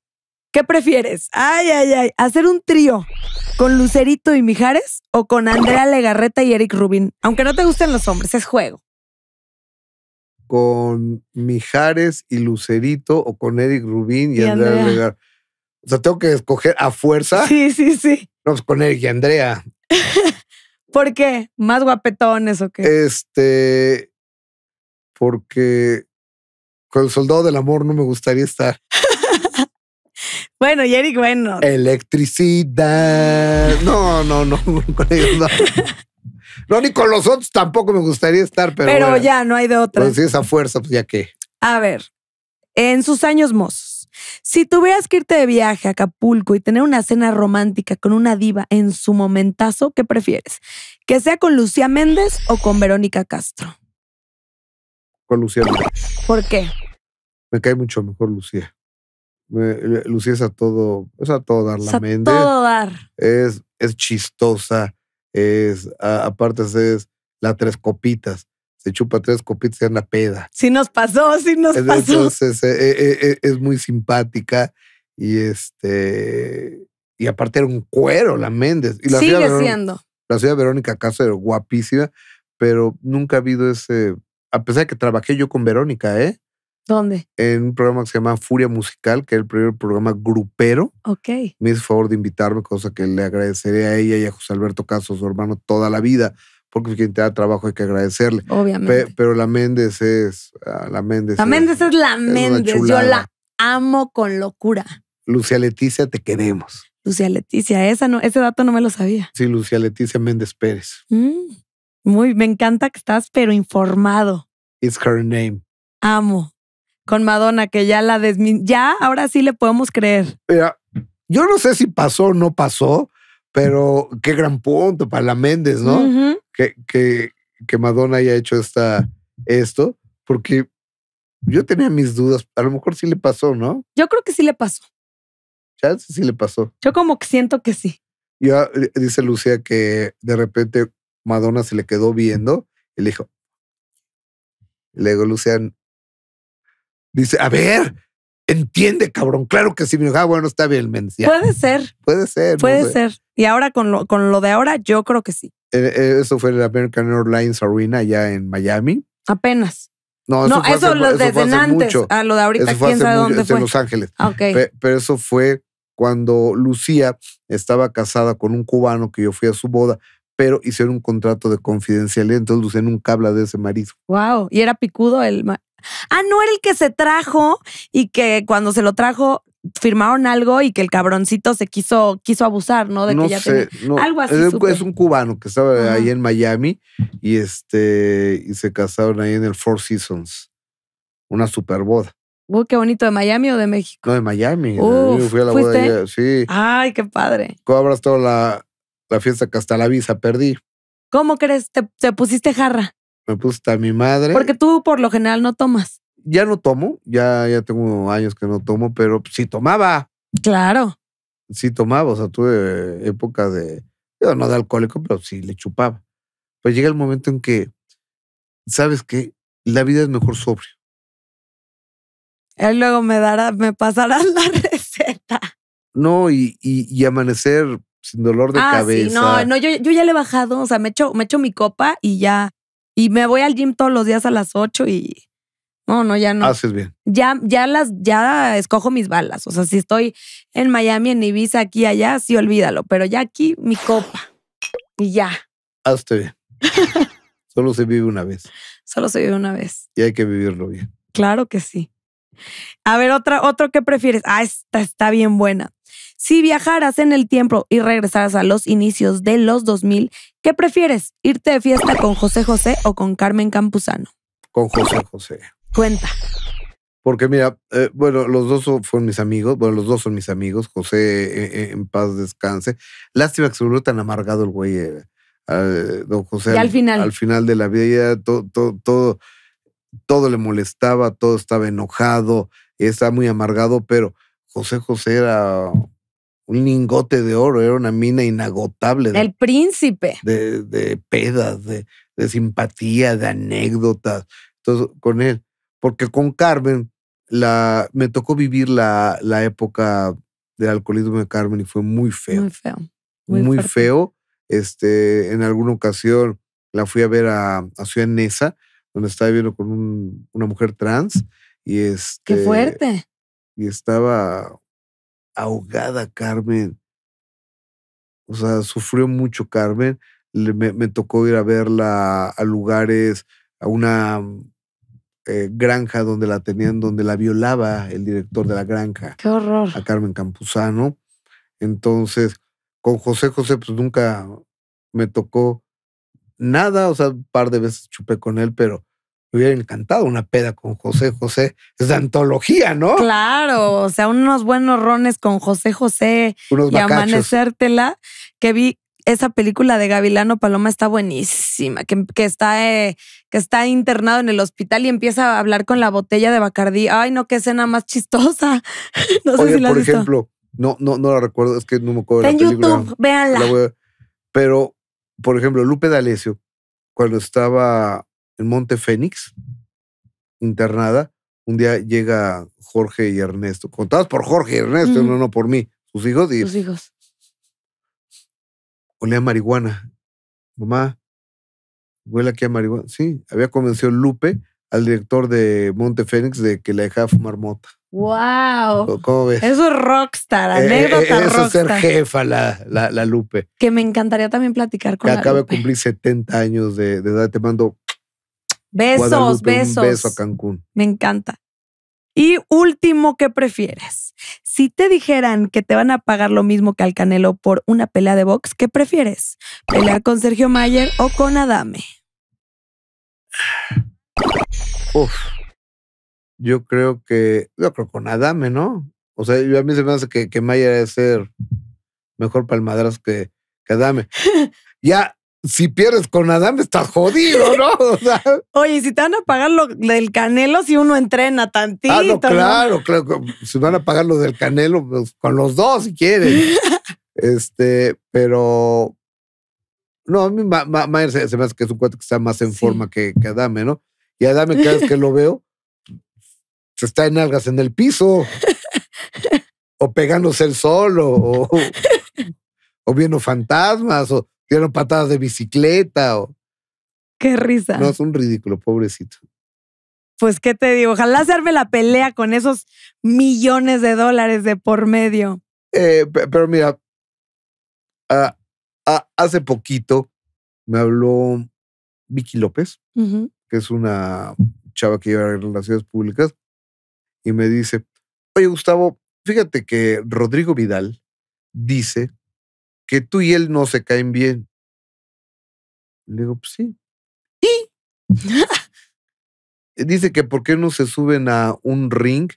¿Qué prefieres? Ay, ay, ay. ¿Hacer un trío con Lucerito y Mijares o con Andrea Legarreta y Eric Rubin? Aunque no te gusten los hombres, es juego. Con Mijares y Lucerito o con Eric Rubin y, Andrea, Legarreta. O sea, tengo que escoger a fuerza. Sí, sí, sí. Vamos pues con Eric y Andrea. ¿Por qué? ¿Más guapetones o qué? Este. Porque con el soldado del amor no me gustaría estar. Bueno, y bueno. Electricidad. No, no, no. no, no. No, ni con los otros tampoco me gustaría estar, pero. Pero ya, no hay de pues otra. Pues esa fuerza, pues ya qué. A ver, en sus años mozos, si tuvieras que irte de viaje a Acapulco y tener una cena romántica con una diva en su momentazo, ¿qué prefieres? ¿Que sea con Lucía Méndez o con Verónica Castro? Con Lucía Méndez. ¿Por qué? Me cae mucho mejor Lucía. Lucía es a todo, es a todo dar la mente. todo dar. Es, es chistosa, es, aparte es la tres copitas. Se chupa tres copitas y la peda. Sí nos pasó, sí nos pasó. Entonces e, e, e, es, muy simpática y este... Y aparte era un cuero la Méndez. Y la Sigue siendo. La ciudad Verónica era guapísima, pero nunca ha habido ese... A pesar de que trabajé yo con Verónica, ¿eh? ¿Dónde? En un programa que se llama Furia Musical, que es el primer programa grupero. Ok. Me hizo favor de invitarme, cosa que le agradeceré a ella y a José Alberto Caso, su hermano, toda la vida, porque quien te da trabajo hay que agradecerle. Obviamente. pero la Méndez es. Ah, la Méndez. La Méndez es la Méndez. Yo la amo con locura. Lucia Leticia, te queremos. Lucia Leticia, esa no, ese dato no me lo sabía. Sí, Lucia Leticia Méndez Pérez. Mm, muy, me encanta que estás, pero informado. It's her name. Amo con Madonna, que ya la desmin... Ya, ahora sí le podemos creer. yo no sé si pasó o no pasó, pero qué gran punto para la Méndez, ¿no? que, que, que, Madonna haya hecho esta, esto, porque yo tenía mis dudas. A lo mejor sí le pasó, ¿no? Yo creo que sí le pasó. Ya sí le pasó. Yo como que siento que sí. Ya dice Lucía que de repente Madonna se le quedó viendo y le dijo, le digo, Dice, a ver, entiende, cabrón. Claro que sí. Ah, bueno, está bien, mensaje Puede ser. Puede ser. Puede ser. Y ahora con lo, con lo de ahora, yo creo que sí. Eh, eh, eso fue el American Airlines Arena allá en Miami. Apenas. No, eso, fue lo eso antes. lo de ahorita, quién sabe dónde fue. En Los Ángeles. Pero, eso fue cuando Lucía estaba casada con un cubano que yo fui a su boda, pero hicieron un contrato de confidencialidad, entonces Lucía nunca habla de ese marido. Wow, y era picudo el, Ah, no el que se trajo y que cuando se lo trajo firmaron algo y que el cabroncito se quiso, quiso abusar, ¿no? De que ya algo así. Es, un cubano que estaba ahí en Miami y este y se casaron ahí en el Four Seasons. Una super boda. Uy, qué bonito, ¿de Miami o de México? No, de Miami. fui a la boda sí. Ay, qué padre. ¿Cómo habrás toda la, fiesta que hasta la visa perdí? ¿Cómo crees? te pusiste jarra? me puse hasta mi madre. Porque tú por lo general no tomas. Ya no tomo, ya, ya tengo años que no tomo, pero sí tomaba. Claro. Sí tomaba, o sea, tuve época de, yo no de alcohólico, pero sí le chupaba. Pues llega el momento en que, ¿sabes qué? La vida es mejor sobrio. Él luego me dará, me pasará la receta. No, y, y, amanecer sin dolor de ah, cabeza. Sí, no, no, yo, yo ya le he bajado, o sea, me me echo mi copa y ya y me voy al gym todos los días a las 8 y no, no, ya no. Haces bien. Ya, ya las, ya escojo mis balas. O sea, si estoy en Miami, en Ibiza, aquí, allá, sí, olvídalo. Pero ya aquí, mi copa. Y ya. Hazte bien. Solo se vive una vez. Solo se vive una vez. Y hay que vivirlo bien. Claro que sí. A ver, otra, otro que prefieres. Ah, esta está bien buena. Si viajaras en el tiempo y regresaras a los inicios de los 2000, ¿qué prefieres? ¿Irte de fiesta con José José o con Carmen Campuzano? Con José José. Cuenta. Porque mira, eh, bueno, los dos fueron mis amigos, bueno, los dos son mis amigos, José eh, eh, en paz descanse. Lástima que se volvió tan amargado el güey, don José. Y al final. Al final de la vida, todo, todo, todo, todo le molestaba, todo estaba enojado, estaba muy amargado, pero José José era un lingote de oro, era una mina inagotable. el príncipe. De, pedas, de, simpatía, de anécdotas. Entonces, con él, porque con Carmen la, me tocó vivir la, la época del alcoholismo de Carmen y fue muy feo. Muy feo. Muy, feo. Este, en alguna ocasión la fui a ver a, a Ciudad nesa donde estaba viviendo con una mujer trans. Y este, ¡Qué fuerte! Y estaba ahogada Carmen. O sea, sufrió mucho Carmen. me, tocó ir a verla a lugares, a una eh, granja donde la tenían, donde la violaba el director de la granja. Qué horror. A Carmen Campuzano. Entonces, con José José, pues nunca me tocó nada. O sea, un par de veces chupé con él, pero me hubiera encantado una peda con José José. Es de antología, ¿no? Claro, o sea, unos buenos rones con José José unos y amanecértela, que vi esa película de Gavilano Paloma está buenísima, que, está, eh, que está internado en el hospital y empieza a hablar con la botella de Bacardí. Ay, no, qué escena más chistosa. no Oye, por ejemplo, no, no, no la recuerdo, es que no me acuerdo. en YouTube, véanla. pero, por ejemplo, Lupe D'Alessio, cuando estaba en Monte Fénix, internada. Un día llega Jorge y Ernesto, contadas por Jorge y Ernesto, no, no por mí, sus hijos. Y sus hijos. Olía marihuana. Mamá, huele aquí a marihuana. Sí, había convencido Lupe al director de Monte Fénix de que le dejaba fumar mota. ¡Wow! Eh, eh, eh, eso es rockstar, anécdota eso rockstar. es ser jefa, la, la, Lupe. Que me encantaría también platicar con que acaba de cumplir 70 años de edad. Te mando Besos, besos. Cancún. Me encanta. Y último, ¿qué prefieres? Si te dijeran que te van a pagar lo mismo que al Canelo por una pelea de box, ¿qué prefieres? ¿Pelear con Sergio Mayer o con Adame? Uf. Yo creo que. Yo creo con Adame, ¿no? O sea, yo a mí se me hace que, que Mayer es ser mejor palmadras que Adame. ya, si pierdes con Adam, estás jodido, ¿no? O Oye, si te van a pagar lo del canelo, si uno entrena tantito. Ah, no, claro, claro. Si van a pagar lo del canelo, pues, con los dos, si quieren. este, pero. No, a mí Mayer se, me hace que es un cuate que está más en forma que, que, Adame, ¿no? Y Adame, cada vez que lo veo, se está en algas en el piso. o pegándose el sol, o viendo fantasmas, o Dieron patadas de bicicleta o. Qué risa. No, es un ridículo, pobrecito. Pues, ¿qué te digo? Ojalá se arme la pelea con esos millones de dólares de por medio. Eh, pero mira, hace poquito me habló Vicky López, que es una chava que lleva relaciones públicas, y me dice, oye Gustavo, fíjate que Rodrigo Vidal dice que tú y él no se caen bien. Le digo, pues sí. ¿Y? Eh, dice que por qué no se suben a un ring,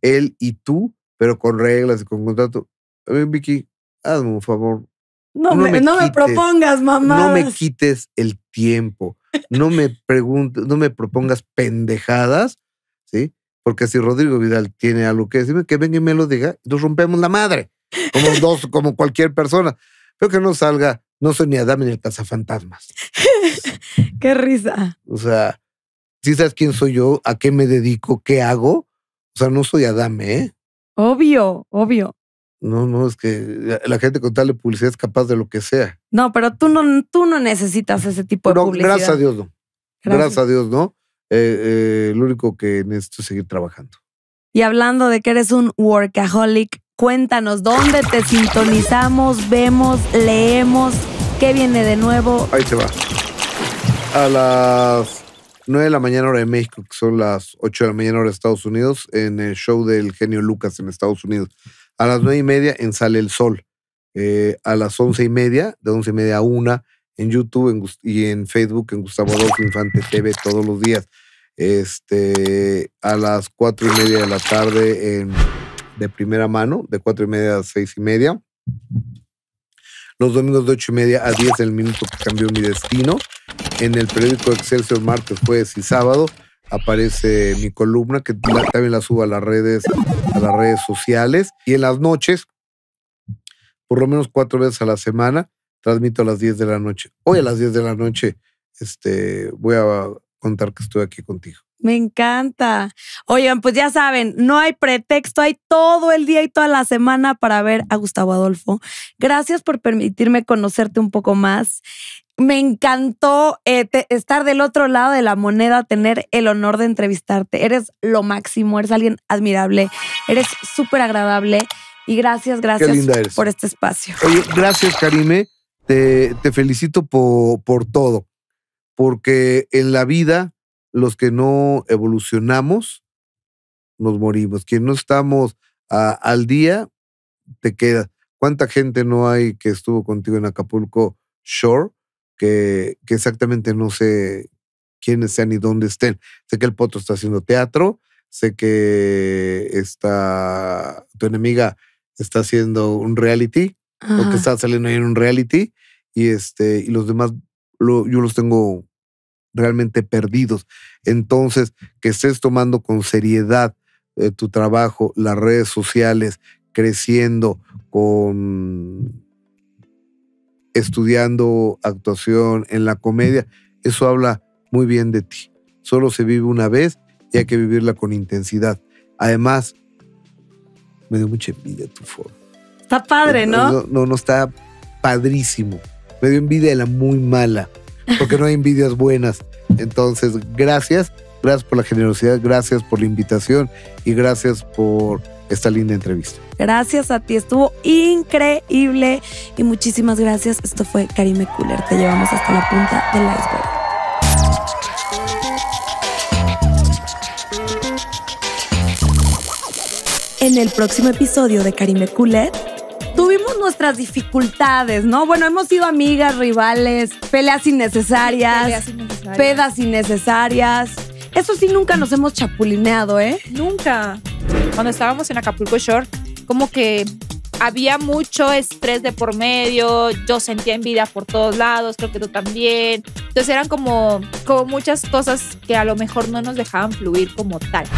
él y tú, pero con reglas y con contrato. A Vicky, hazme un favor. No, me, propongas, mamá. No me quites el tiempo. No me preguntes, no me propongas pendejadas, ¿sí? Porque si Rodrigo Vidal tiene algo que decirme, que venga y me lo diga, nos rompemos la madre como dos, como cualquier persona. Pero que no salga, no soy ni Adam ni el cazafantasmas. qué risa. O sea, si sabes quién soy yo, a qué me dedico, qué hago. O sea, no soy Adame, ¿eh? Obvio, obvio. No, no, es que la gente con tal de publicidad es capaz de lo que sea. No, pero tú no, tú no necesitas ese tipo de publicidad. Gracias a Dios, no. Gracias, a Dios, no. Eh, eh, lo único que necesito es seguir trabajando. Y hablando de que eres un workaholic, Cuéntanos dónde te sintonizamos, vemos, leemos, qué viene de nuevo. Ahí se va. A las 9 de la mañana hora de México, que son las 8 de la mañana hora de Estados Unidos, en el show del genio Lucas en Estados Unidos. A las 9 y media en Sale el Sol. Eh, a las 11 y media, de 11 y media a 1, en YouTube y en Facebook en Gustavo Adolfo Infante TV todos los días. Este, a las 4 y media de la tarde en de primera mano, de cuatro y media a seis y media. Los domingos de ocho y media a 10 del minuto que cambió mi destino. En el periódico Excelsior martes, jueves y sábado aparece mi columna que también la subo a las redes, a las redes sociales. Y en las noches, por lo menos cuatro veces a la semana, transmito a las 10 de la noche. Hoy a las 10 de la noche este, voy a contar que estoy aquí contigo. Me encanta. Oigan, pues ya saben, no hay pretexto, hay todo el día y toda la semana para ver a Gustavo Adolfo. Gracias por permitirme conocerte un poco más. Me encantó eh, estar del otro lado de la moneda, tener el honor de entrevistarte. Eres lo máximo, eres alguien admirable, eres súper agradable y gracias, gracias por este espacio. Oye, gracias, Karime. Te, felicito por todo, porque en la vida los que no evolucionamos, nos morimos. Quien no estamos ah, al día, te queda. ¿Cuánta gente no hay que estuvo contigo en Acapulco Shore que, que exactamente no sé quiénes sean y dónde estén? Sé que el Poto está haciendo teatro, sé que está, tu enemiga está haciendo un reality, porque que está saliendo ahí en un reality, y, este, y los demás yo los tengo realmente perdidos. Entonces, que estés tomando con seriedad eh, tu trabajo, las redes sociales, creciendo con estudiando actuación en la comedia, eso habla muy bien de ti. Solo se vive una vez y hay que vivirla con intensidad. Además, me dio mucha envidia tu forma. Está padre, ¿no? Eh, no, no, no, no está padrísimo. Me dio envidia de la muy mala porque no hay envidias buenas. Entonces, gracias, gracias por la generosidad, gracias por la invitación y gracias por esta linda entrevista. Gracias a ti, estuvo increíble y muchísimas gracias. Esto fue Karime Cooler, te llevamos hasta la punta del iceberg. En el próximo episodio de Karime Cooler tuvimos nuestras dificultades, ¿no? Bueno, hemos sido amigas, rivales, peleas innecesarias, pedas innecesarias. Eso sí, nunca nos hemos chapulineado, ¿eh? Nunca. Cuando estábamos en Acapulco Shore, como que había mucho estrés de por medio, yo sentía envidia por todos lados, creo que tú también. Entonces eran como, como muchas cosas que a lo mejor no nos dejaban fluir como tal.